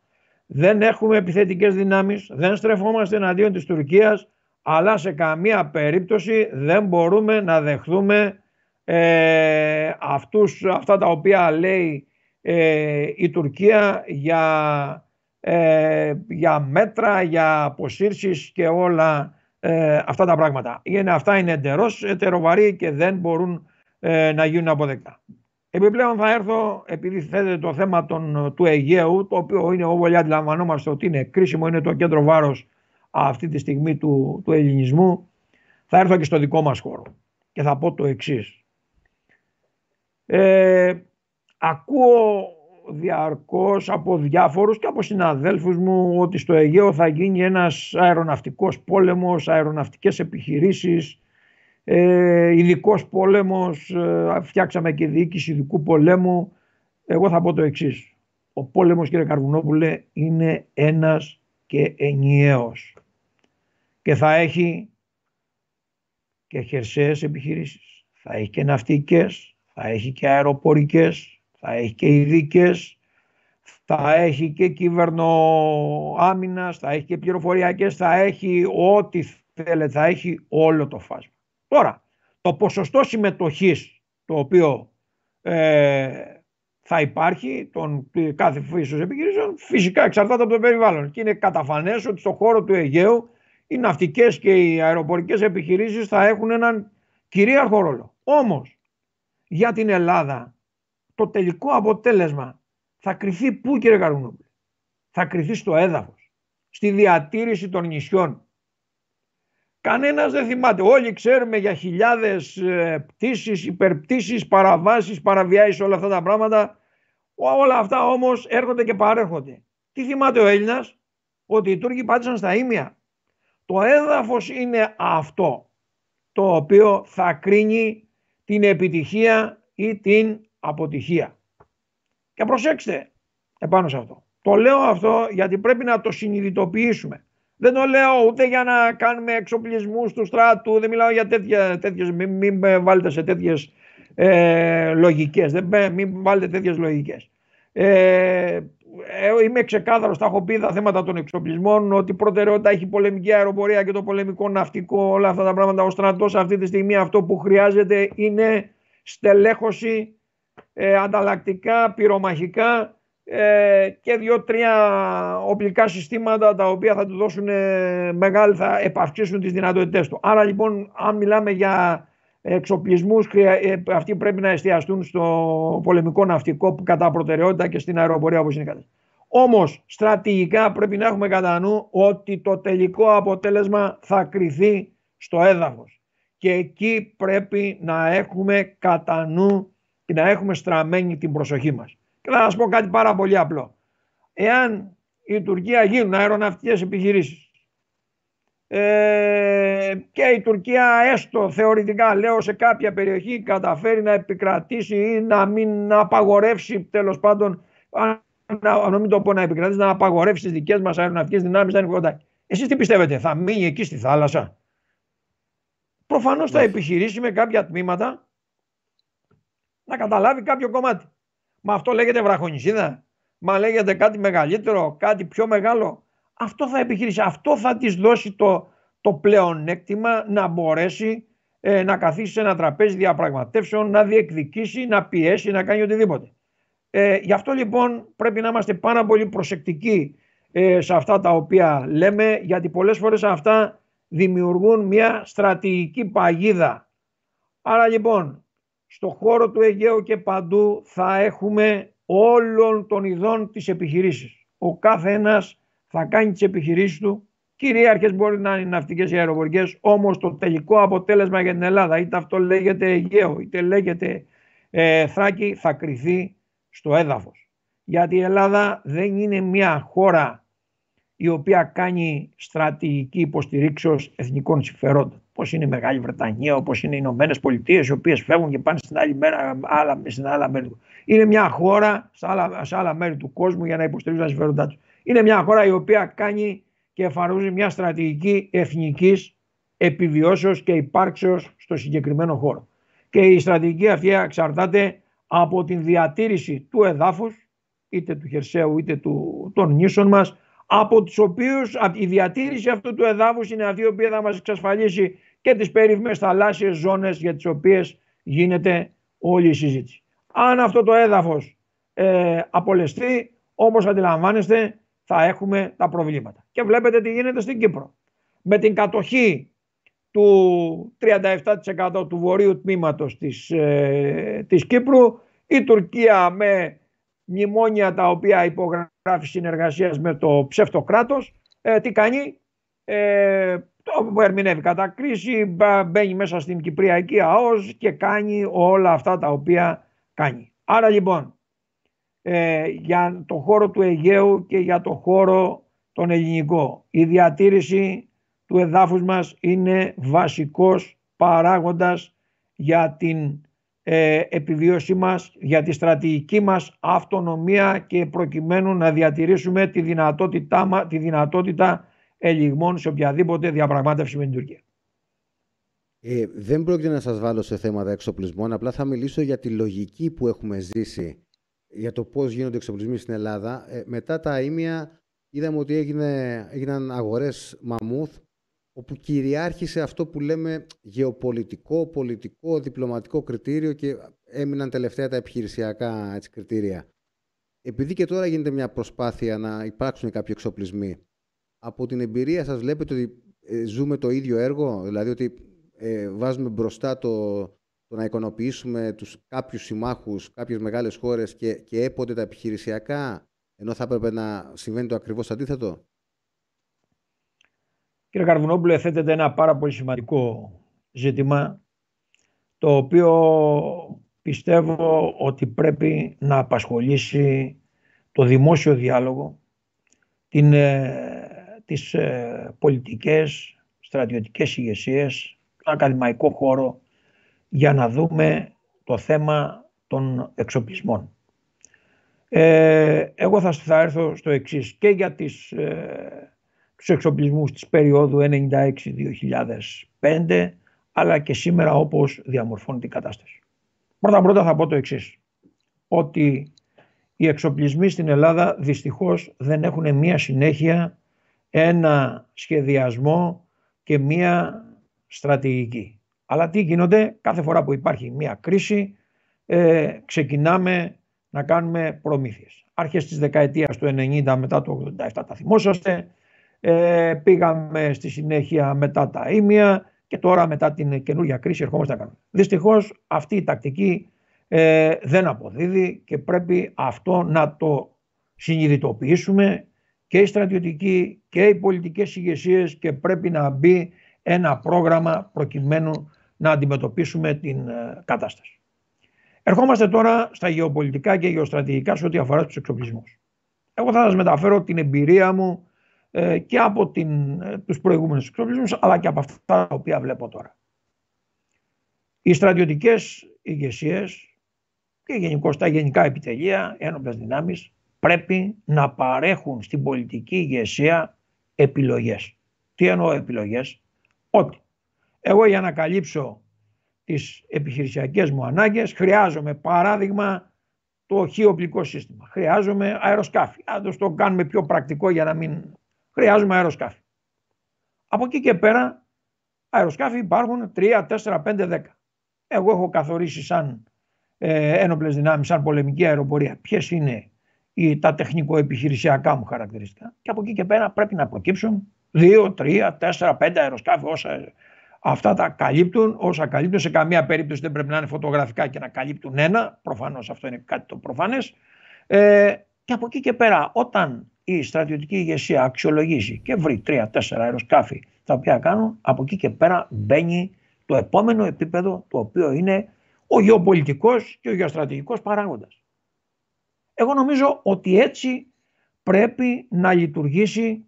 Δεν έχουμε επιθετικές δυνάμεις, δεν στρεφόμαστε εναντίον της Τουρκίας, αλλά σε καμία περίπτωση δεν μπορούμε να δεχθούμε ε, αυτούς, αυτά τα οποία λέει ε, η Τουρκία για, ε, για μέτρα, για αποσύρσεις και όλα ε, αυτά τα πράγματα. Είναι, αυτά είναι εντερός ετεροβαρή και δεν μπορούν ε, να γίνουν αποδεκτά. Επιπλέον θα έρθω, επειδή θέλετε το θέμα των, του Αιγαίου, το οποίο είναι όλοι αντιλαμβανόμαστε ότι είναι κρίσιμο, είναι το κέντρο βάρος. αυτή τη στιγμή του, του ελληνισμού, θα έρθω και στο δικό μας χώρο και θα πω το εξής. Ε, ακούω διαρκώς από διάφορους και από συναδέλφους μου ότι στο Αιγαίο θα γίνει ένας αεροναυτικός πόλεμος, αεροναυτικές επιχειρήσεις, ε, πόλεμο, πόλεμος, ε, φτιάξαμε και διοίκηση ειδικού πολέμου. Εγώ θα πω το εξής. Ο πόλεμος κύριε Καρβουνόπουλε είναι ένας και ενιαίος και θα έχει και χερσαίες επιχειρήσεις, θα έχει και ναυτικές, θα έχει και αεροπορικές, θα έχει και ειδικέ, θα έχει και κυβερνοάμυνας, θα έχει και πληροφοριακές, θα έχει ό,τι θέλετε, θα έχει όλο το φάσμα. Τώρα, το ποσοστό συμμετοχής το οποίο ε, θα υπάρχει των κάθε φύσεως επιχειρήσεων φυσικά εξαρτάται από το περιβάλλον και είναι καταφανές ότι στον χώρο του Αιγαίου οι ναυτικές και οι αεροπορικές επιχειρήσεις θα έχουν έναν κυρίαρχο ρόλο. Όμως για την Ελλάδα το τελικό αποτέλεσμα θα κριθεί πού κύριε Καρουνόπουλε. Θα κριθεί στο έδαφος, στη διατήρηση των νησιών. Κανένας δεν θυμάται. Όλοι ξέρουμε για χιλιάδες ε, πτήσεις, υπερπτήσεις, παραβάσεις, παραβιάσεις όλα αυτά τα πράγματα. Όλα αυτά όμως έρχονται και παρέρχονται. Τι θυμάται ο Έλληνας, ότι οι Τούρκοι πάτησαν στα Ήμια. Το έδαφος είναι αυτό το οποίο θα κρίνει την επιτυχία ή την αποτυχία. Και προσέξτε επάνω σε αυτό. Το λέω αυτό γιατί πρέπει να το συνειδητοποιήσουμε. Δεν το λέω ούτε για να κάνουμε εξοπλισμούς του στράτου, δεν μιλάω για τέτοια, τέτοιες, μην, μην βάλετε σε τέτοιες ε, λογικές, δεν, μην βάλετε τέτοιες λογικές. Ε, ε, είμαι ξεκάθαρος, τα έχω πει τα θέματα των εξοπλισμών, ότι προτεραιότητα έχει πολεμική αεροπορία και το πολεμικό ναυτικό, όλα αυτά τα πράγματα. Ο στρατός αυτή τη στιγμή αυτό που χρειάζεται είναι στελέχωση ε, ανταλλακτικά, πυρομαχικά ε, και δύο-τρία οπλικά συστήματα τα οποία θα του δώσουν ε, μεγάλη, θα επαυξήσουν τις δυνατότητές του. Άρα λοιπόν αν μιλάμε για εξοπλισμούς ε, αυτοί πρέπει να εστιαστούν στο πολεμικό ναυτικό που κατά προτεραιότητα και στην αεροπορία όπως είναι κάτι. Όμως στρατηγικά πρέπει να έχουμε κατά νου ότι το τελικό αποτέλεσμα θα κριθεί στο έδαφος. Και εκεί πρέπει να έχουμε κατά νου και να έχουμε στραμμένη την προσοχή μας. Και θα σας πω κάτι πάρα πολύ απλό. Εάν η Τουρκία γίνουν αεροναυτικές επιχειρήσεις ε, και η Τουρκία έστω θεωρητικά λέω σε κάποια περιοχή καταφέρει να επικρατήσει ή να μην απαγορεύσει τέλος πάντων να, να μην το πω να επικρατήσει, να απαγορεύσει τις δικές μας αεροναυτικές δυνάμεις να είναι κοντά. Εσείς τι πιστεύετε, θα μείνει εκεί στη θάλασσα. Προφανώς θα ναι. επιχειρήσει με κάποια τμήματα να καταλάβει κάποιο κομμάτι. Μα αυτό λέγεται βραχονισίδα, μα λέγεται κάτι μεγαλύτερο, κάτι πιο μεγάλο. Αυτό θα επιχειρήσει, αυτό θα της δώσει το, το πλεονέκτημα να μπορέσει ε, να καθίσει σε ένα τραπέζι διαπραγματεύσεων, να διεκδικήσει, να πιέσει, να κάνει οτιδήποτε. Ε, γι' αυτό λοιπόν πρέπει να είμαστε πάρα πολύ προσεκτικοί ε, σε αυτά τα οποία λέμε, γιατί πολλές φορές αυτά δημιουργούν μια στρατηγική παγίδα. Άρα λοιπόν στο χώρο του Αιγαίου και παντού θα έχουμε όλων των ειδών τις επιχειρήσεις. Ο κάθε ένας θα κάνει τις επιχειρήσεις του. Κυρίαρχες μπορεί να είναι ναυτικές ή αεροπορικές, όμως το τελικό αποτέλεσμα για την Ελλάδα, είτε αυτό λέγεται Αιγαίο, είτε λέγεται ε, Θράκη, θα κριθεί στο έδαφος. Γιατί η Ελλάδα δεν είναι μια χώρα η οποία κάνει στρατηγική υποστηρίξεως εθνικών συμφερόντων. Όπω είναι η Μεγάλη Βρετανία, όπως είναι οι Ηνωμένες Πολιτείες, οι οποίες φεύγουν και πάνε στην άλλη μέρα, άλλα, στην άλλα μέρη του. Είναι μια χώρα σε άλλα, μέρη του κόσμου για να υποστηρίζουν τα συμφέροντά τους. Είναι μια χώρα η οποία κάνει και εφαρμόζει μια στρατηγική εθνικής επιβιώσεως και υπάρξεως στο συγκεκριμένο χώρο. Και η στρατηγική αυτή εξαρτάται από την διατήρηση του εδάφους, είτε του χερσαίου είτε του, των νήσων μας από τους οποίους η διατήρηση αυτού του εδάφους είναι αυτή η οποία θα μας εξασφαλίσει και τις περίφημες θαλάσσιες ζώνες για τις οποίες γίνεται όλη η συζήτηση. Αν αυτό το έδαφος ε, απολεστεί, όπως αντιλαμβάνεστε, θα έχουμε τα προβλήματα. Και βλέπετε τι γίνεται στην Κύπρο. Με την κατοχή του 37% του βορείου τμήματος της, ε, της Κύπρου, η Τουρκία με μνημόνια τα οποία υπογράφει υπογράφει συνεργασία με το ψευτοκράτος, ε, τι κάνει, ε, το ερμηνεύει κατά κρίση, μπαίνει μέσα στην Κυπριακή ΑΟΣ και κάνει όλα αυτά τα οποία κάνει. Άρα λοιπόν, ε, για το χώρο του Αιγαίου και για το χώρο τον ελληνικό, η διατήρηση του εδάφους μας είναι βασικός παράγοντας για την ε, επιβίωση μας, για τη στρατηγική μας αυτονομία και προκειμένου να διατηρήσουμε τη δυνατότητα, τη δυνατότητα ελιγμών σε οποιαδήποτε διαπραγμάτευση με την Τουρκία. Ε, δεν πρόκειται να σας βάλω σε θέματα εξοπλισμών, απλά θα μιλήσω για τη λογική που έχουμε ζήσει για το πώς γίνονται εξοπλισμοί στην Ελλάδα. Ε, μετά τα ίμια είδαμε ότι έγινε, έγιναν αγορές μαμούθ όπου κυριάρχησε αυτό που λέμε γεωπολιτικό, πολιτικό, διπλωματικό κριτήριο και έμειναν τελευταία τα επιχειρησιακά έτσι, κριτήρια. Επειδή και τώρα γίνεται μια προσπάθεια να υπάρξουν κάποιοι εξοπλισμοί, από την εμπειρία σας βλέπετε ότι ε, ζούμε το ίδιο έργο, δηλαδή ότι ε, βάζουμε μπροστά το, το να εικονοποιήσουμε τους κάποιους συμμάχους, κάποιες μεγάλες χώρες και, και έποτε τα επιχειρησιακά, ενώ θα έπρεπε να συμβαίνει το ακριβώς αντίθετο. Κύριε Καρβουνόπουλο, θέτεται ένα πάρα πολύ σημαντικό ζήτημα, το οποίο πιστεύω ότι πρέπει να απασχολήσει το δημόσιο διάλογο, την, ε, τις ε, πολιτικές, στρατιωτικές ηγεσίες, τον ακαδημαϊκό χώρο, για να δούμε το θέμα των εξοπλισμών. Ε, εγώ θα, θα έρθω στο εξής και για τις στους εξοπλισμούς της περίοδου 96-2005 αλλά και σήμερα όπως διαμορφώνεται η κατάσταση. Πρώτα πρώτα θα πω το εξής. ότι οι εξοπλισμοί στην Ελλάδα δυστυχώς δεν έχουν μία συνέχεια, ένα σχεδιασμό και μία στρατηγική. Αλλά τι γίνονται κάθε φορά που υπάρχει μία κρίση ε, ξεκινάμε να κάνουμε προμήθειες. Αρχές της δεκαετίας του 90 μετά το 87 τα θυμόσαστε, ε, πήγαμε στη συνέχεια μετά τα ίμια και τώρα μετά την καινούργια κρίση ερχόμαστε να κάνουμε. Δυστυχώς, αυτή η τακτική ε, δεν αποδίδει και πρέπει αυτό να το συνειδητοποιήσουμε και οι στρατιωτικοί και οι πολιτικές ηγεσίες και πρέπει να μπει ένα πρόγραμμα προκειμένου να αντιμετωπίσουμε την ε, κατάσταση. Ερχόμαστε τώρα στα γεωπολιτικά και γεωστρατηγικά σε ό,τι αφορά τους εξοπλισμούς. Εγώ θα σας μεταφέρω την εμπειρία μου ε, και από την, ε, τους προηγούμενους εξοπλισμούς αλλά και από αυτά τα οποία βλέπω τώρα. Οι στρατιωτικές ηγεσίες και γενικώ τα γενικά επιτελεία, ένοπλες δυνάμεις πρέπει να παρέχουν στην πολιτική ηγεσία επιλογές. Τι εννοώ επιλογές? Ότι εγώ για να καλύψω τις επιχειρησιακές μου ανάγκες χρειάζομαι παράδειγμα το χιοπλικό σύστημα. Χρειάζομαι αεροσκάφη. Αν το κάνουμε πιο πρακτικό για να μην χρειάζομαι αεροσκάφη. Από εκεί και πέρα αεροσκάφη υπάρχουν 3, 4, 5, 10. Εγώ έχω καθορίσει σαν ε, ένοπλες δυνάμεις, σαν πολεμική αεροπορία ποιες είναι οι, τα τεχνικο-επιχειρησιακά μου χαρακτηριστικά και από εκεί και πέρα πρέπει να προκύψουν 2, 3, 4, 5 αεροσκάφη όσα αυτά τα καλύπτουν, όσα καλύπτουν σε καμία περίπτωση δεν πρέπει να είναι φωτογραφικά και να καλύπτουν ένα, προφανώς αυτό είναι κάτι το προφανές ε, και από εκεί και πέρα όταν η στρατιωτική ηγεσία αξιολογήσει και βρει τρία-τέσσερα αεροσκάφη τα οποία κάνουν, από εκεί και πέρα μπαίνει το επόμενο επίπεδο το οποίο είναι ο γεωπολιτικός και ο γεωστρατηγικός παράγοντας. Εγώ νομίζω ότι έτσι πρέπει να λειτουργήσει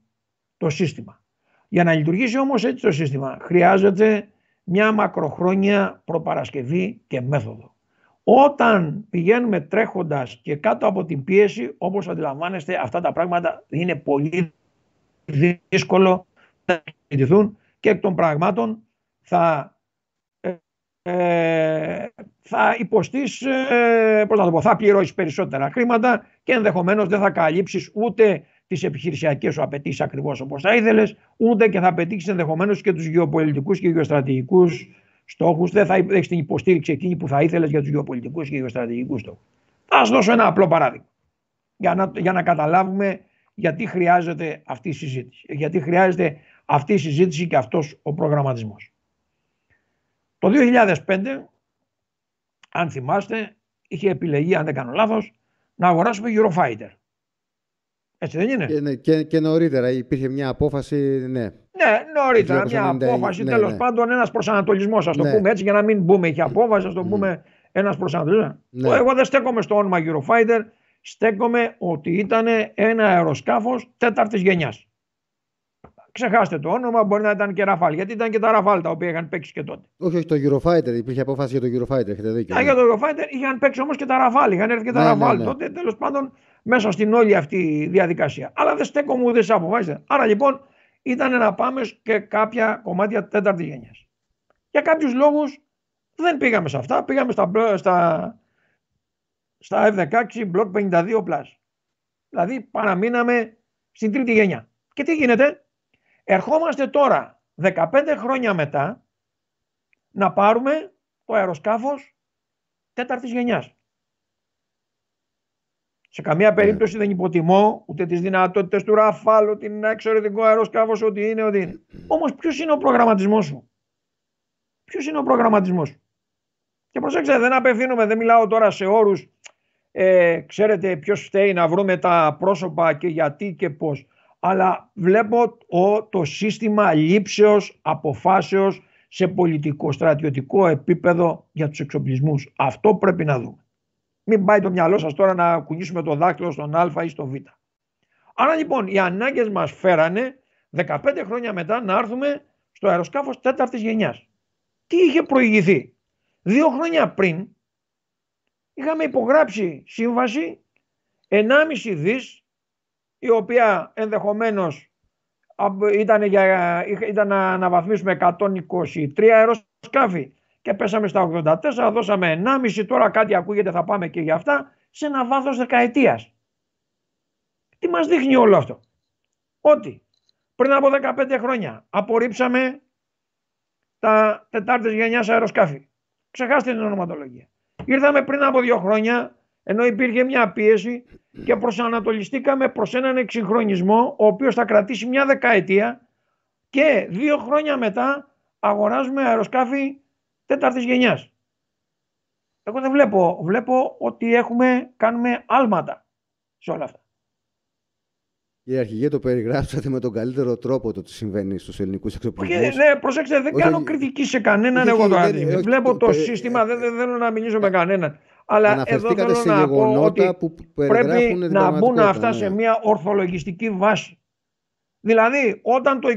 το σύστημα. Για να λειτουργήσει όμως έτσι το σύστημα χρειάζεται μια μακροχρόνια προπαρασκευή και μέθοδο. Όταν πηγαίνουμε τρέχοντας και κάτω από την πίεση, όπως αντιλαμβάνεστε, αυτά τα πράγματα είναι πολύ δύσκολο να συζητηθούν και εκ των πραγμάτων θα, ε, ε θα υποστείς, ε, θα πληρώσεις περισσότερα χρήματα και ενδεχομένως δεν θα καλύψεις ούτε τις επιχειρησιακές σου απαιτήσεις ακριβώς όπως θα ήθελες, ούτε και θα πετύχεις ενδεχομένως και τους γεωπολιτικούς και γεωστρατηγικούς στόχους, δεν θα έχεις την υποστήριξη εκείνη που θα ήθελες για τους γεωπολιτικούς και γεωστρατηγικούς στόχους. Θα δώσω ένα απλό παράδειγμα για να, για να καταλάβουμε γιατί χρειάζεται αυτή η συζήτηση. Γιατί χρειάζεται αυτή η συζήτηση και αυτός ο προγραμματισμός. Το 2005, αν θυμάστε, είχε επιλεγεί, αν δεν κάνω λάθος, να αγοράσουμε Eurofighter. Έτσι δεν είναι. Και, ναι, και, και νωρίτερα υπήρχε μια απόφαση, ναι. Ναι, νωρίτερα. Μια απόφαση, ναι, τέλος ναι. πάντων, ένας προσανατολισμός, ας το ναι. πούμε έτσι, για να μην μπούμε και απόφαση, ας το πούμε ένας προσανατολισμός. Ναι. Εγώ δεν στέκομαι στο όνομα Eurofighter, στέκομαι ότι ήταν ένα αεροσκάφος τέταρτης γενιάς. Ξεχάστε το όνομα, μπορεί να ήταν και Ραφάλ. Γιατί ήταν και τα Ραφάλ τα οποία είχαν παίξει και τότε. Όχι, όχι, το Eurofighter, υπήρχε απόφαση για το Eurofighter, έχετε δίκιο. Ναι, για το Eurofighter είχαν παίξει όμως και τα Ραφάλ. Είχαν έρθει και τα ναι, ναι, Ραφάλ τότε, τέλος πάντων, μέσα στην όλη αυτή διαδικασία. Αλλά δεν στέκομαι ούτε σε αποφάσεις. Άρα λοιπόν ήταν να πάμε και κάποια κομμάτια τέταρτη γενιάς. Για κάποιους λόγους δεν πήγαμε σε αυτά, πήγαμε στα, στα, στα F16 Block 52 Plus. Δηλαδή παραμείναμε στην τρίτη γενιά. Και τι γίνεται, ερχόμαστε τώρα 15 χρόνια μετά να πάρουμε το αεροσκάφος τέταρτης γενιάς. Σε καμία ναι. περίπτωση δεν υποτιμώ ούτε τις δυνατότητες του Ραφάλ, ότι είναι ένα εξαιρετικό αεροσκάφος, ότι είναι, ότι είναι. Όμως, ποιος είναι ο προγραμματισμός σου. Ποιος είναι ο προγραμματισμός σου. Και προσέξτε, δεν απευθύνομαι, δεν μιλάω τώρα σε όρους. Ε, ξέρετε ποιος φταίει να βρούμε τα πρόσωπα και γιατί και πώς. Αλλά βλέπω το σύστημα λήψεως αποφάσεως σε πολιτικό στρατιωτικό επίπεδο για τους εξοπλισμούς. Αυτό πρέπει να δούμε. Μην πάει το μυαλό σας τώρα να κουνήσουμε το δάκτυλο στον α ή στον β. Άρα λοιπόν οι ανάγκες μας φέρανε 15 χρόνια μετά να έρθουμε στο αεροσκάφος τέταρτης γενιάς. Τι είχε προηγηθεί. Δύο χρόνια πριν είχαμε υπογράψει σύμβαση 1,5 δις η οποία ενδεχομένως ήταν, για, ήταν να αναβαθμίσουμε 123 αεροσκάφη και πέσαμε στα 84, δώσαμε 1,5, τώρα κάτι ακούγεται θα πάμε και για αυτά, σε ένα βάθος δεκαετίας. Τι μας δείχνει όλο αυτό. Ότι πριν από 15 χρόνια απορρίψαμε τα τετάρτης γενιάς αεροσκάφη. Ξεχάστε την ονοματολογία. Ήρθαμε πριν από δύο χρόνια, ενώ υπήρχε μια πίεση και προσανατολιστήκαμε προς έναν εξυγχρονισμό, ο οποίος θα κρατήσει μια δεκαετία και δύο χρόνια μετά αγοράζουμε αεροσκάφη τέταρτης γενιάς. Εγώ δεν βλέπω. Βλέπω ότι έχουμε, κάνουμε άλματα σε όλα αυτά. Κύριε Αρχηγέ, το περιγράψατε με τον καλύτερο τρόπο το τι συμβαίνει στους ελληνικούς εξοπλισμούς. Ναι, προσέξτε, δεν κάνω κριτική σε κανέναν. Εγώ το όχι, Βλέπω το, σύστημα, δεν, δεν θέλω να μιλήσω με κανέναν. Αλλά εδώ θέλω να πω ότι πρέπει να μπουν αυτά σε ναι. μια ορθολογιστική βάση. Δηλαδή, όταν το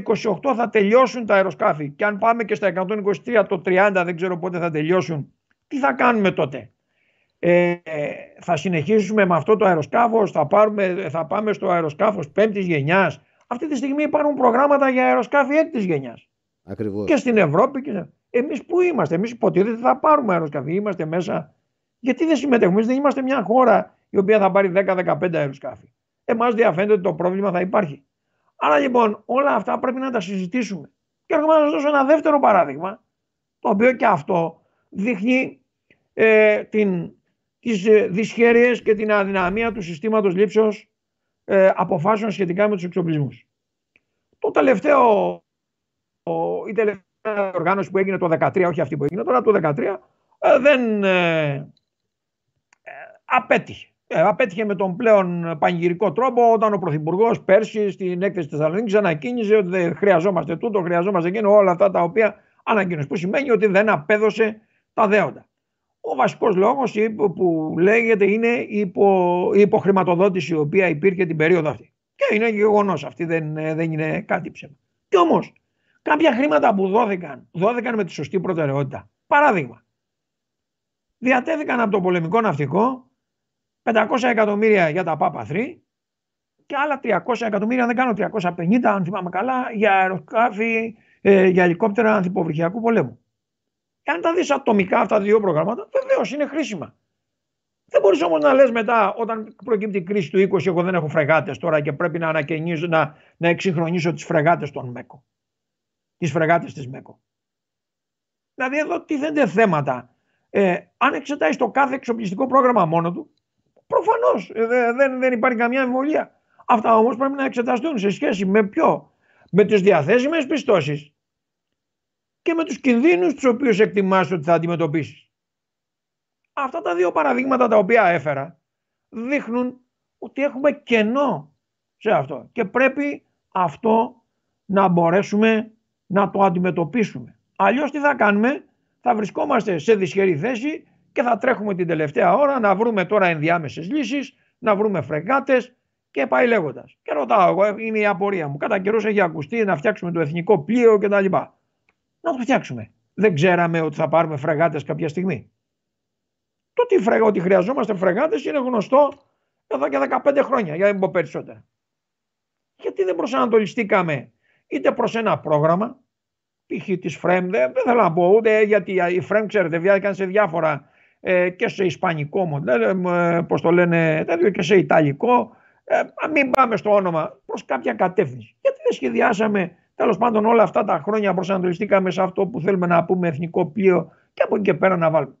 28 θα τελειώσουν τα αεροσκάφη και αν πάμε και στα 123, το 30 δεν ξέρω πότε θα τελειώσουν, τι θα κάνουμε τότε. Ε, θα συνεχίσουμε με αυτό το αεροσκάφος, θα, πάρουμε, θα πάμε στο αεροσκάφος πέμπτης γενιάς. Αυτή τη στιγμή υπάρχουν προγράμματα για αεροσκάφη έκτης γενιάς. Ακριβώς. Και στην Ευρώπη. Και... Εμείς που είμαστε, εμείς υποτίθεται θα πάρουμε αεροσκάφη, είμαστε μέσα. Γιατί δεν συμμετέχουμε, δεν είμαστε μια χώρα η οποία θα πάρει 10-15 αεροσκάφη. Εμάς διαφαίνεται ότι το πρόβλημα θα υπάρχει. Άρα λοιπόν όλα αυτά πρέπει να τα συζητήσουμε. Και έρχομαι να σας δώσω ένα δεύτερο παράδειγμα, το οποίο και αυτό δείχνει ε, την, τις ε, δυσχέρειες και την αδυναμία του συστήματος λήψεως ε, αποφάσεων σχετικά με τους εξοπλισμούς. Το τελευταίο, ο, η τελευταία οργάνωση που έγινε το 2013, όχι αυτή που έγινε τώρα, το 2013, ε, δεν ε, απέτυχε ε, απέτυχε με τον πλέον πανηγυρικό τρόπο όταν ο Πρωθυπουργός πέρσι στην έκθεση της Θεσσαλονίκης ανακοίνησε ότι δεν χρειαζόμαστε τούτο, χρειαζόμαστε εκείνο, όλα αυτά τα οποία ανακοίνωσε. Που σημαίνει ότι δεν απέδωσε τα δέοντα. Ο βασικός λόγος που λέγεται είναι η υπο, υποχρηματοδότηση η οποία υπήρχε την περίοδο αυτή. Και είναι γεγονός αυτή, δεν, δεν είναι κάτι ψέμα. Κι όμως κάποια χρήματα που δόθηκαν, δόθηκαν με τη σωστή προτεραιότητα. Παράδειγμα, διατέθηκαν από το πολεμικό ναυτικό 500 εκατομμύρια για τα Πάπα 3 και άλλα 300 εκατομμύρια, δεν κάνω 350 αν θυμάμαι καλά, για αεροσκάφη, ε, για ελικόπτερα ανθιποβρυχιακού πολέμου. Εάν τα δεις ατομικά αυτά τα δύο προγράμματα, βεβαίως είναι χρήσιμα. Δεν μπορείς όμως να λες μετά, όταν προκύπτει η κρίση του 20, εγώ δεν έχω φρεγάτες τώρα και πρέπει να ανακαινίζω, να, να εξυγχρονίσω τις φρεγάτες των ΜΕΚΟ. Τις φρεγάτες της ΜΕΚΟ. Δηλαδή εδώ τίθενται θέματα. Ε, αν εξετάσεις το κάθε εξοπλιστικό πρόγραμμα μόνο του, Προφανώς ε, δεν, δεν υπάρχει καμία αμφιβολία. Αυτά όμως πρέπει να εξεταστούν σε σχέση με ποιο, με τις διαθέσιμες πιστώσεις και με τους κινδύνους τους οποίους εκτιμάς ότι θα αντιμετωπίσεις. Αυτά τα δύο παραδείγματα τα οποία έφερα δείχνουν ότι έχουμε κενό σε αυτό και πρέπει αυτό να μπορέσουμε να το αντιμετωπίσουμε. Αλλιώς τι θα κάνουμε, θα βρισκόμαστε σε δυσχερή θέση και θα τρέχουμε την τελευταία ώρα να βρούμε τώρα ενδιάμεσες λύσεις, να βρούμε φρεγάτες και πάει λέγοντας. Και ρωτάω εγώ, είναι η απορία μου. Κατά καιρό έχει ακουστεί να φτιάξουμε το εθνικό πλοίο κτλ. Να το φτιάξουμε. Δεν ξέραμε ότι θα πάρουμε φρεγάτε κάποια στιγμή. Το ότι χρειαζόμαστε φρεγάτε είναι γνωστό εδώ και 15 χρόνια, για να μην πω περισσότερα. Γιατί δεν προσανατολιστήκαμε είτε προς ένα πρόγραμμα, π.χ. της ΦΡΕΜ, δεν, θέλω να πω ούτε γιατί η ΦΡΕΜ, ξέρετε, βιάστηκαν σε διάφορα ε, και σε ισπανικό μοντέλο, ε, ε, πώς το λένε, τέτοιο και σε ιταλικό. Ε, μην πάμε στο όνομα προς κάποια κατεύθυνση. Γιατί δεν σχεδιάσαμε τέλος πάντων όλα αυτά τα χρόνια προσανατολιστήκαμε σε αυτό που θέλουμε να πούμε εθνικό πλοίο και από εκεί και πέρα να βάλουμε.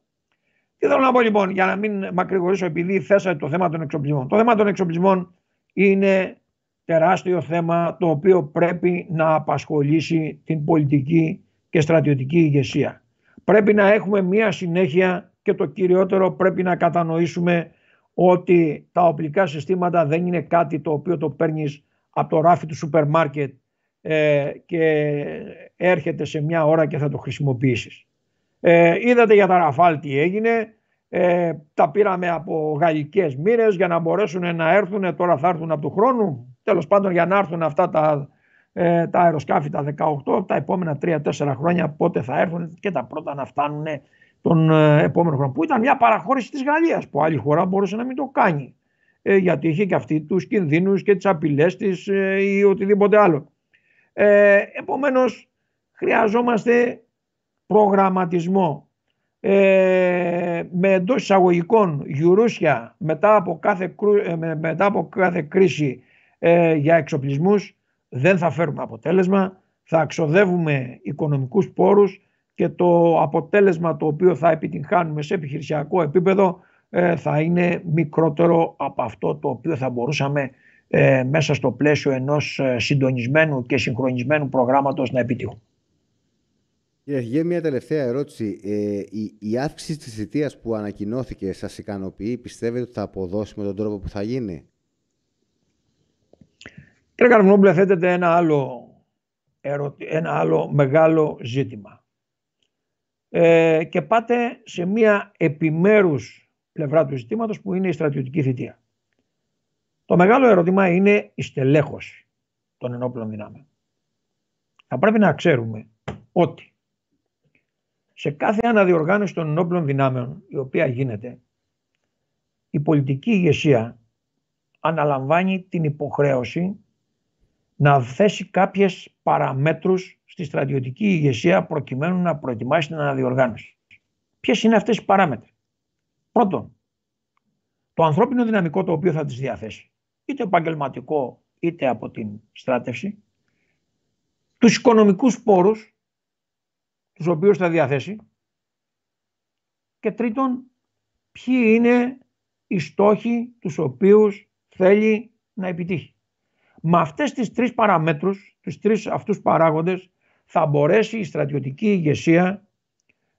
Τι θέλω να πω λοιπόν, για να μην μακρηγορήσω, επειδή θέσατε το θέμα των εξοπλισμών. Το θέμα των εξοπλισμών είναι τεράστιο θέμα το οποίο πρέπει να απασχολήσει την πολιτική και στρατιωτική ηγεσία. Πρέπει να έχουμε μία συνέχεια και το κυριότερο πρέπει να κατανοήσουμε ότι τα οπλικά συστήματα δεν είναι κάτι το οποίο το παίρνεις από το ράφι του σούπερ μάρκετ ε, και έρχεται σε μια ώρα και θα το χρησιμοποιήσεις. Ε, είδατε για τα Ραφάλ τι έγινε, ε, τα πήραμε από γαλλικές μοίρες για να μπορέσουν να έρθουν, ε, τώρα θα έρθουν από του χρόνου, τέλος πάντων για να έρθουν αυτά τα, ε, τα αεροσκάφη τα 18, τα επόμενα 3-4 χρόνια πότε θα έρθουν και τα πρώτα να φτάνουν τον ε, επόμενο χρόνο. Που ήταν μια παραχώρηση της Γαλλίας, που άλλη χώρα μπορούσε να μην το κάνει. Ε, γιατί είχε και αυτή τους κινδύνους και τις απειλές της ε, ή οτιδήποτε άλλο. Ε, Επομένως, χρειαζόμαστε προγραμματισμό. Ε, με εντός εισαγωγικών γιουρούσια μετά από κάθε, ε, μετά από κάθε κρίση ε, για εξοπλισμούς δεν θα φέρουμε αποτέλεσμα, θα ξοδεύουμε οικονομικούς πόρους, και το αποτέλεσμα το οποίο θα επιτυγχάνουμε σε επιχειρησιακό επίπεδο ε, θα είναι μικρότερο από αυτό το οποίο θα μπορούσαμε ε, μέσα στο πλαίσιο ενός ε, συντονισμένου και συγχρονισμένου προγράμματος να επιτύχουμε. Κύριε Αρχηγέ, μια τελευταία ερώτηση. η, η, αύξηση της θητείας που ανακοινώθηκε σας ικανοποιεί, πιστεύετε ότι θα αποδώσει με τον τρόπο που θα γίνει. Κύριε θέτεται ένα άλλο, ένα άλλο μεγάλο ζήτημα. Ε, και πάτε σε μια επιμέρους πλευρά του ζητήματος που είναι η στρατιωτική θητεία. Το μεγάλο ερώτημα είναι η στελέχωση των ενόπλων δυνάμεων. Θα πρέπει να ξέρουμε ότι σε κάθε αναδιοργάνωση των ενόπλων δυνάμεων η οποία γίνεται η πολιτική ηγεσία αναλαμβάνει την υποχρέωση να θέσει κάποιες παραμέτρους στη στρατιωτική ηγεσία προκειμένου να προετοιμάσει την αναδιοργάνωση. Ποιες είναι αυτές οι παράμετροι. Πρώτον, το ανθρώπινο δυναμικό το οποίο θα τις διαθέσει, είτε επαγγελματικό είτε από την στράτευση, τους οικονομικούς πόρους, τους οποίους θα διαθέσει, και τρίτον, ποιοι είναι οι στόχοι τους οποίους θέλει να επιτύχει. Με αυτές τις τρεις παραμέτρους, του τρεις αυτούς παράγοντες, θα μπορέσει η στρατιωτική ηγεσία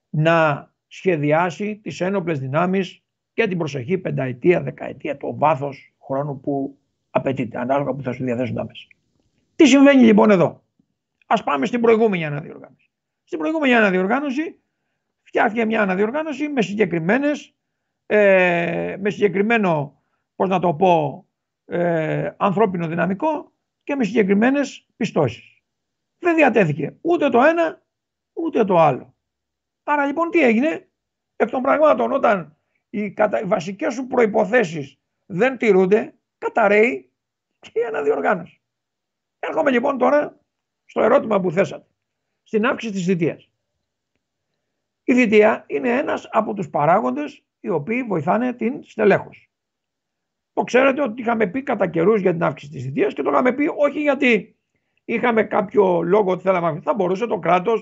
να σχεδιάσει τις ένοπλες δυνάμεις και την προσεχή πενταετία, δεκαετία, το βάθος χρόνου που απαιτείται, ανάλογα που θα σου διαθέσουν τα μέσα. Τι συμβαίνει λοιπόν εδώ. Ας πάμε στην προηγούμενη αναδιοργάνωση. Στην προηγούμενη αναδιοργάνωση φτιάχνει μια αναδιοργάνωση με συγκεκριμένες, ε, με συγκεκριμένο, πώς να το πω, ε, ανθρώπινο δυναμικό και με συγκεκριμένες πιστώσεις. Δεν διατέθηκε ούτε το ένα ούτε το άλλο. Άρα λοιπόν τι έγινε, εκ των πραγμάτων όταν οι, κατα... οι βασικές σου προϋποθέσεις δεν τηρούνται, καταραίει και η αναδιοργάνωση. Έρχομαι λοιπόν τώρα στο ερώτημα που θέσατε. Στην αύξηση της θητείας. Η θητεία είναι ένας από τους παράγοντες οι οποίοι βοηθάνε την στελέχωση. Το ξέρετε ότι είχαμε πει κατά καιρούς για την αύξηση της θητείας και το είχαμε πει όχι γιατί είχαμε κάποιο λόγο ότι θέλαμε Θα μπορούσε το κράτος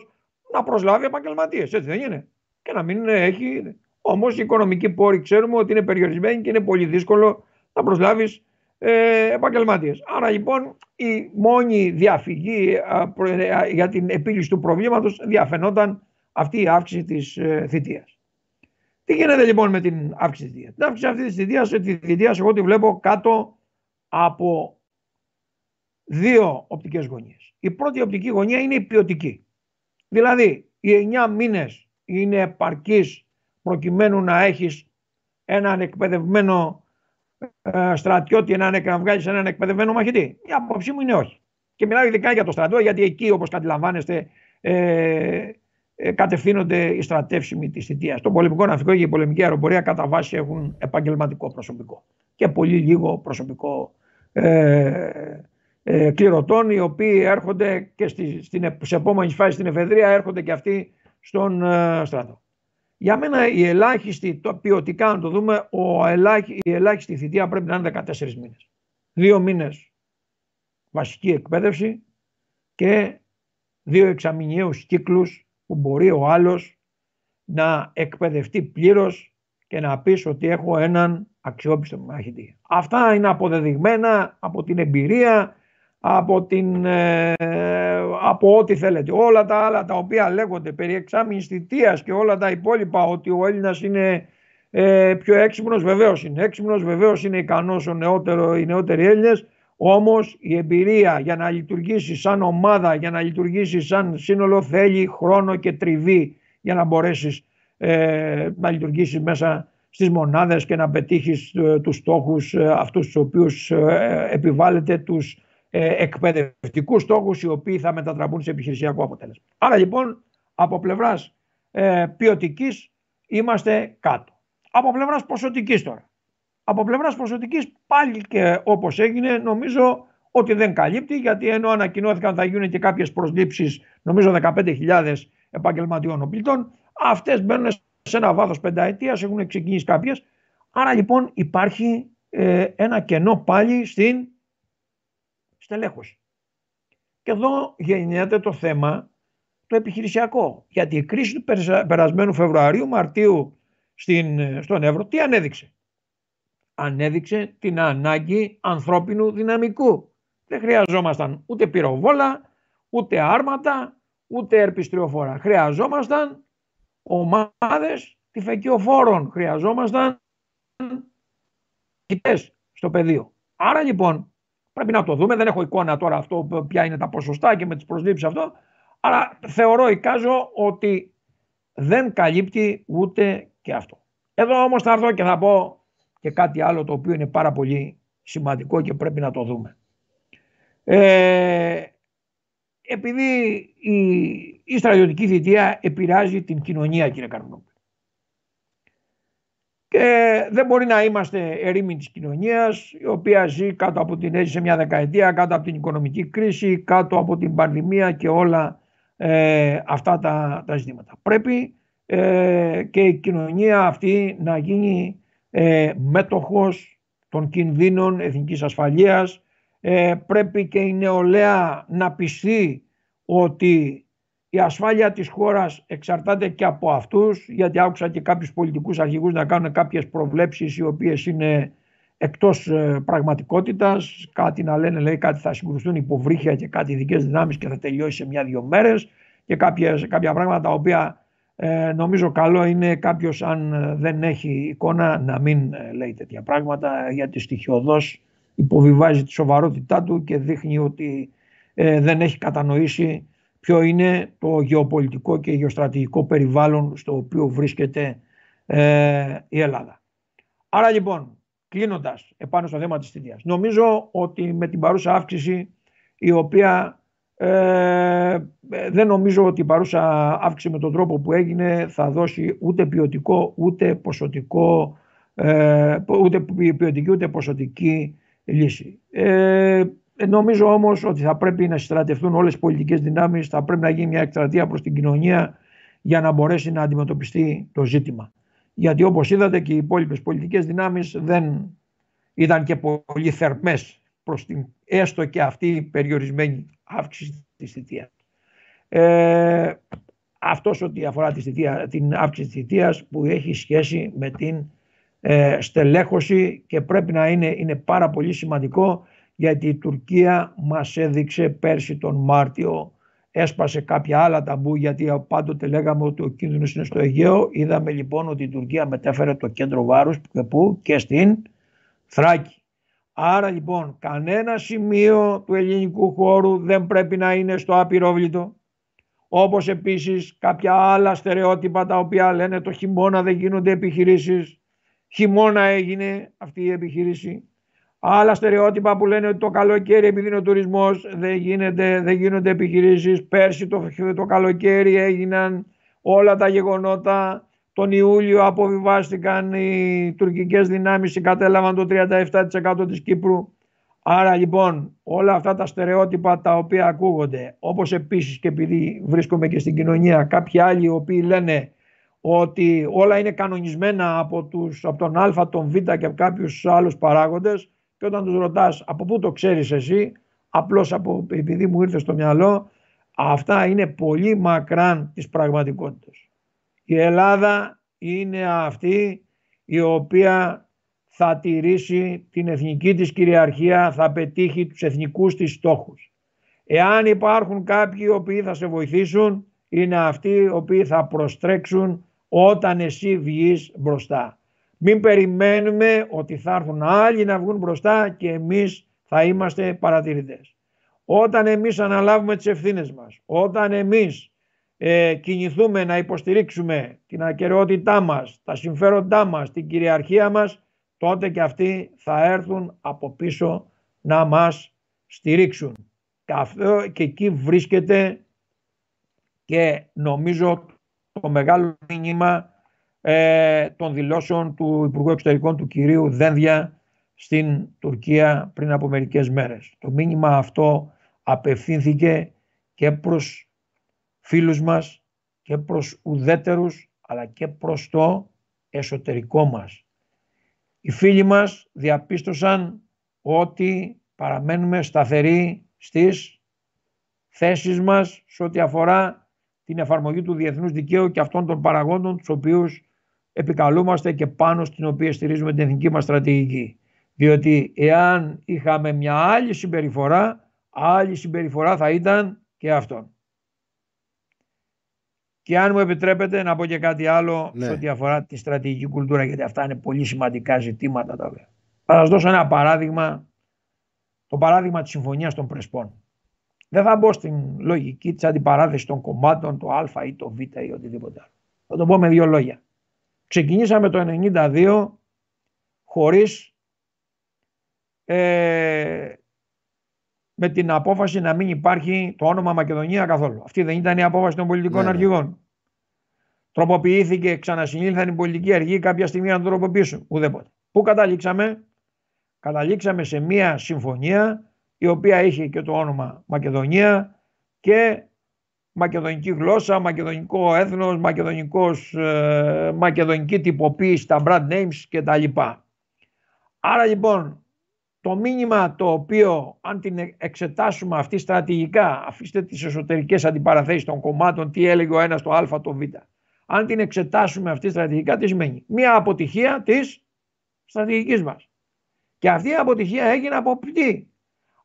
να προσλάβει επαγγελματίες, έτσι δεν είναι. Και να μην έχει. Όμως η οικονομική πόροι ξέρουμε ότι είναι περιορισμένη και είναι πολύ δύσκολο να προσλάβεις ε, επαγγελματίες. Άρα λοιπόν η μόνη διαφυγή ε, για την επίλυση του προβλήματος διαφαινόταν αυτή η αύξηση της ε, θητείας. Τι γίνεται λοιπόν με την αύξηση της θητείας. Την αύξηση αυτής της θητείας, τη εγώ τη βλέπω κάτω από δύο οπτικές γωνίες. Η πρώτη οπτική γωνία είναι η ποιοτική. Δηλαδή, οι εννιά μήνες είναι επαρκή προκειμένου να έχεις έναν εκπαιδευμένο ε, στρατιώτη, να βγάλει έναν εκπαιδευμένο μαχητή. Η άποψή μου είναι όχι. Και μιλάω ειδικά για το στρατό, γιατί εκεί όπως καταλαμβάνεστε ε, ε, κατευθύνονται οι στρατεύσιμοι της θητείας. Το πολεμικό ναυτικό και η πολεμική αεροπορία κατά βάση έχουν επαγγελματικό προσωπικό και πολύ λίγο προσωπικό ε, ε, κληρωτών, οι οποίοι έρχονται και στη, στην, σε επόμενη φάση στην εφεδρεία έρχονται και αυτοί στον ε, στρατό. Για μένα η ελάχιστη, το ποιοτικά να το δούμε, ο ελάχι, η ελάχιστη θητεία πρέπει να είναι 14 μήνες. Δύο μήνες βασική εκπαίδευση και δύο εξαμηνιαίους κύκλους που μπορεί ο άλλος να εκπαιδευτεί πλήρως και να πεις ότι έχω έναν αξιόπιστο μαχητή. Αυτά είναι αποδεδειγμένα από την εμπειρία, από, την, ε, από ό,τι θέλετε. Όλα τα άλλα τα οποία λέγονται περί εξάμεινης και όλα τα υπόλοιπα ότι ο Έλληνας είναι ε, πιο έξυπνος, βεβαίως είναι έξυπνος, βεβαίως είναι ικανός ο νεότερο, οι νεότεροι Έλληνες, όμως η εμπειρία για να λειτουργήσει σαν ομάδα, για να λειτουργήσει σαν σύνολο θέλει χρόνο και τριβή για να μπορέσεις ε, να λειτουργήσεις μέσα στις μονάδες και να πετύχεις ε, τους στόχους ε, αυτούς τους οποίους ε, επιβάλλεται τους εκπαιδευτικούς στόχους οι οποίοι θα μετατραπούν σε επιχειρησιακό αποτέλεσμα. Άρα λοιπόν από πλευράς ποιοτικής είμαστε κάτω. Από πλευράς ποσοτικής τώρα. Από πλευράς προσωπικής πάλι και όπως έγινε νομίζω ότι δεν καλύπτει γιατί ενώ ανακοινώθηκαν θα γίνουν και κάποιες προσλήψεις νομίζω 15.000 επαγγελματιών οπλητών αυτές μπαίνουν σε ένα βάθος πενταετίας, έχουν ξεκινήσει κάποιες. άρα λοιπόν υπάρχει ε, ένα κενό πάλι στην στελέχωση. Και εδώ γεννιέται το θέμα το επιχειρησιακό. Γιατί η κρίση του περασμένου Φεβρουαρίου-Μαρτίου στον Εύρο τι ανέδειξε ανέδειξε την ανάγκη ανθρώπινου δυναμικού. Δεν χρειαζόμασταν ούτε πυροβόλα, ούτε άρματα, ούτε ερπιστριοφόρα. Χρειαζόμασταν ομάδες τυφεκιοφόρων. Χρειαζόμασταν κοιτές στο πεδίο. Άρα λοιπόν πρέπει να το δούμε. Δεν έχω εικόνα τώρα αυτό ποια είναι τα ποσοστά και με τις προσλήψεις αυτό. Αλλά θεωρώ, εικάζω ότι δεν καλύπτει ούτε και αυτό. Εδώ όμως θα έρθω και θα πω και κάτι άλλο το οποίο είναι πάρα πολύ σημαντικό και πρέπει να το δούμε. Ε, επειδή η, στρατιωτική θητεία επηρεάζει την κοινωνία κύριε Καρνούπη. Και δεν μπορεί να είμαστε ερήμοι της κοινωνίας η οποία ζει κάτω από την έζησε μια δεκαετία, κάτω από την οικονομική κρίση, κάτω από την πανδημία και όλα ε, αυτά τα, τα ζητήματα. Πρέπει ε, και η κοινωνία αυτή να γίνει ε, μέτοχος των κινδύνων εθνικής ασφαλείας. Ε, πρέπει και η νεολαία να πιστεί ότι η ασφάλεια της χώρας εξαρτάται και από αυτούς γιατί άκουσα και κάποιους πολιτικούς αρχηγούς να κάνουν κάποιες προβλέψεις οι οποίες είναι εκτός ε, πραγματικότητας κάτι να λένε λέει κάτι θα συγκρουστούν υποβρύχια και κάτι ειδικέ δυνάμεις και θα τελειώσει σε μια-δυο μέρες και κάποιες, κάποια πράγματα τα οποία ε, νομίζω καλό είναι κάποιος αν ε, δεν έχει εικόνα να μην ε, λέει τέτοια πράγματα γιατί στοιχειοδός υποβιβάζει τη σοβαρότητά του και δείχνει ότι ε, δεν έχει κατανοήσει ποιο είναι το γεωπολιτικό και γεωστρατηγικό περιβάλλον στο οποίο βρίσκεται η Ελλάδα. Άρα λοιπόν, κλείνοντας επάνω στο θέμα της θητείας, νομίζω ότι με την παρούσα αύξηση η οποία ε, δεν νομίζω ότι η παρούσα αύξηση με τον τρόπο που έγινε θα δώσει ούτε ποιοτικό ούτε ποσοτικό ε, ούτε ποιοτική ούτε ποσοτική λύση. Ε, νομίζω όμως ότι θα πρέπει να συστρατευτούν όλες οι πολιτικές δυνάμεις, θα πρέπει να γίνει μια εκστρατεία προς την κοινωνία για να μπορέσει να αντιμετωπιστεί το ζήτημα. Γιατί όπως είδατε και οι υπόλοιπες πολιτικές δυνάμεις δεν ήταν και πολύ θερμές προς την έστω και αυτή περιορισμένη αύξηση της θητείας. Ε, αυτός ό,τι αφορά την αύξηση της θητείας που έχει σχέση με την ε, στελέχωση και πρέπει να είναι, είναι πάρα πολύ σημαντικό γιατί η Τουρκία μας έδειξε πέρσι τον Μάρτιο έσπασε κάποια άλλα ταμπού γιατί πάντοτε λέγαμε ότι ο κίνδυνος είναι στο Αιγαίο. Είδαμε λοιπόν ότι η Τουρκία μετέφερε το κέντρο βάρους και στην Θράκη. Άρα λοιπόν κανένα σημείο του ελληνικού χώρου δεν πρέπει να είναι στο απειρόβλητο όπως επίσης κάποια άλλα στερεότυπα τα οποία λένε το χειμώνα δεν γίνονται επιχειρήσεις. Χειμώνα έγινε αυτή η επιχείρηση. Άλλα στερεότυπα που λένε ότι το καλοκαίρι επειδή είναι ο τουρισμός δεν, δεν γίνονται επιχειρήσεις. Πέρσι το, το καλοκαίρι έγιναν όλα τα γεγονότα τον Ιούλιο αποβιβάστηκαν οι τουρκικές δυνάμεις και κατέλαβαν το 37% της Κύπρου. Άρα λοιπόν όλα αυτά τα στερεότυπα τα οποία ακούγονται όπως επίσης και επειδή βρίσκομαι και στην κοινωνία κάποιοι άλλοι οι οποίοι λένε ότι όλα είναι κανονισμένα από, τους, από τον Α, τον Β και από κάποιους άλλους παράγοντες και όταν τους ρωτάς από πού το ξέρεις εσύ απλώς από, επειδή μου ήρθε στο μυαλό αυτά είναι πολύ μακράν της πραγματικότητας η Ελλάδα είναι αυτή η οποία θα τηρήσει την εθνική της κυριαρχία, θα πετύχει τους εθνικούς της στόχους. Εάν υπάρχουν κάποιοι οι οποίοι θα σε βοηθήσουν, είναι αυτοί οι οποίοι θα προστρέξουν όταν εσύ βγεις μπροστά. Μην περιμένουμε ότι θα έρθουν άλλοι να βγουν μπροστά και εμείς θα είμαστε παρατηρητές. Όταν εμείς αναλάβουμε τις ευθύνες μας, όταν εμείς ε, κινηθούμε να υποστηρίξουμε την ακαιρεότητά μας, τα συμφέροντά μας, την κυριαρχία μας, τότε και αυτοί θα έρθουν από πίσω να μας στηρίξουν. Και εκεί βρίσκεται και νομίζω το μεγάλο μήνυμα ε, των δηλώσεων του Υπουργού Εξωτερικών του κυρίου Δένδια στην Τουρκία πριν από μερικές μέρες. Το μήνυμα αυτό απευθύνθηκε και προς φίλους μας και προς ουδέτερους αλλά και προς το εσωτερικό μας. Οι φίλοι μας διαπίστωσαν ότι παραμένουμε σταθεροί στις θέσεις μας σε ό,τι αφορά την εφαρμογή του διεθνούς δικαίου και αυτών των παραγόντων τους οποίους επικαλούμαστε και πάνω στην οποία στηρίζουμε την εθνική μας στρατηγική. Διότι εάν είχαμε μια άλλη συμπεριφορά, άλλη συμπεριφορά θα ήταν και αυτόν. Και αν μου επιτρέπετε να πω και κάτι άλλο ναι. σε ό,τι αφορά τη στρατηγική κουλτούρα, γιατί αυτά είναι πολύ σημαντικά ζητήματα τα οποία. Θα σας δώσω ένα παράδειγμα, το παράδειγμα της Συμφωνίας των Πρεσπών. Δεν θα μπω στην λογική της αντιπαράθεσης των κομμάτων, το α ή το β ή οτιδήποτε άλλο. Θα το πω με δύο λόγια. Ξεκινήσαμε το 1992 χωρίς. ε, με την απόφαση να μην υπάρχει το όνομα Μακεδονία καθόλου. Αυτή δεν ήταν η απόφαση των πολιτικών ναι, ναι. αρχηγών. Τροποποιήθηκε, ξανασυνήλθαν οι πολιτικοί αρχοί κάποια στιγμή να το τροποποιήσουν. Ουδέποτε. Πού καταλήξαμε, καταλήξαμε σε μία συμφωνία η οποία είχε και το όνομα Μακεδονία και μακεδονική γλώσσα, μακεδονικό έθνος, ε, μακεδονική τυποποίηση, τα brand names κτλ. Άρα λοιπόν το μήνυμα το οποίο αν την ε, εξετάσουμε αυτή στρατηγικά, αφήστε τις εσωτερικές αντιπαραθέσεις των κομμάτων, τι έλεγε ο ένας το α, το β. Αν την εξετάσουμε αυτή στρατηγικά, τι σημαίνει. Μία αποτυχία της στρατηγικής μας. Και αυτή η αποτυχία έγινε από τι.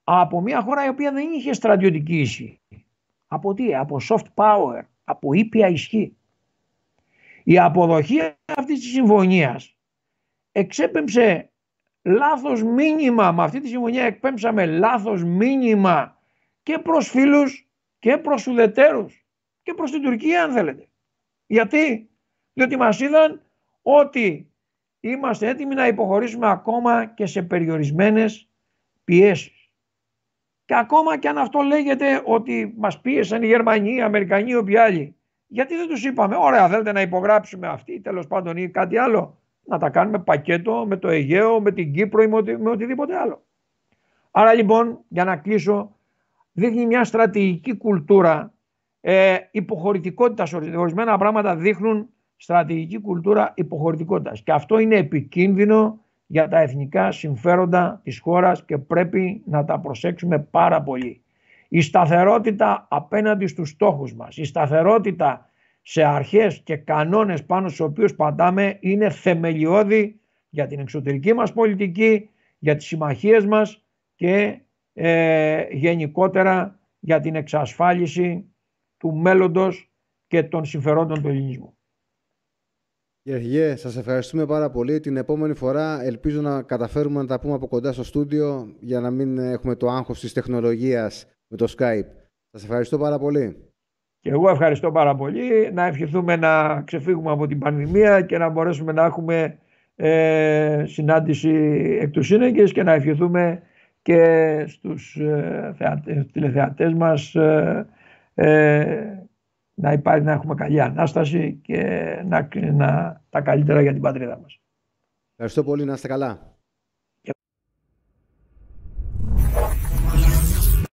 Από μια χώρα η οποία δεν είχε στρατιωτική ισχύ. Από τι, από soft power, από ήπια ισχύ. Η αποδοχή αυτής της συμφωνίας εξέπεμψε λάθος μήνυμα. Με αυτή τη συμφωνία εκπέμψαμε λάθος μήνυμα και προς φίλους και προς ουδετέρους και προς την Τουρκία αν θέλετε. Γιατί, διότι μας είδαν ότι είμαστε έτοιμοι να υποχωρήσουμε ακόμα και σε περιορισμένες πιέσεις. Και ακόμα και αν αυτό λέγεται ότι μας πίεσαν οι Γερμανοί, οι Αμερικανοί, όποιοι άλλοι. Γιατί δεν τους είπαμε, ωραία θέλετε να υπογράψουμε αυτή τέλος πάντων ή κάτι άλλο να τα κάνουμε πακέτο με το Αιγαίο, με την Κύπρο ή με, οτι, οτιδήποτε άλλο. Άρα λοιπόν, για να κλείσω, δείχνει μια στρατηγική κουλτούρα ε, υποχωρητικότητας. Ορισμένα πράγματα δείχνουν στρατηγική κουλτούρα υποχωρητικότητας. Και αυτό είναι επικίνδυνο για τα εθνικά συμφέροντα της χώρας και πρέπει να τα προσέξουμε πάρα πολύ. Η σταθερότητα απέναντι στους στόχους μας, η σταθερότητα σε αρχές και κανόνες πάνω στους οποίους παντάμε είναι θεμελιώδη για την εξωτερική μας πολιτική, για τις συμμαχίες μας και ε, γενικότερα για την εξασφάλιση του μέλλοντος και των συμφερόντων του ελληνισμού. Κύριε Αρχηγέ, σας ευχαριστούμε πάρα πολύ. Την επόμενη φορά ελπίζω να καταφέρουμε να τα πούμε από κοντά στο στούντιο για να μην έχουμε το άγχος της τεχνολογίας με το Skype. Σας ευχαριστώ πάρα πολύ. Και εγώ ευχαριστώ πάρα πολύ. Να ευχηθούμε να ξεφύγουμε από την πανδημία και να μπορέσουμε να έχουμε ε, συνάντηση εκ του σύνεγγες και να ευχηθούμε και στους ε, θεατές, τηλεθεατές μας ε, ε να υπάρχει να έχουμε καλή ανάσταση και να, να τα καλύτερα για την πατρίδα μας. Ευχαριστώ πολύ. Να είστε καλά.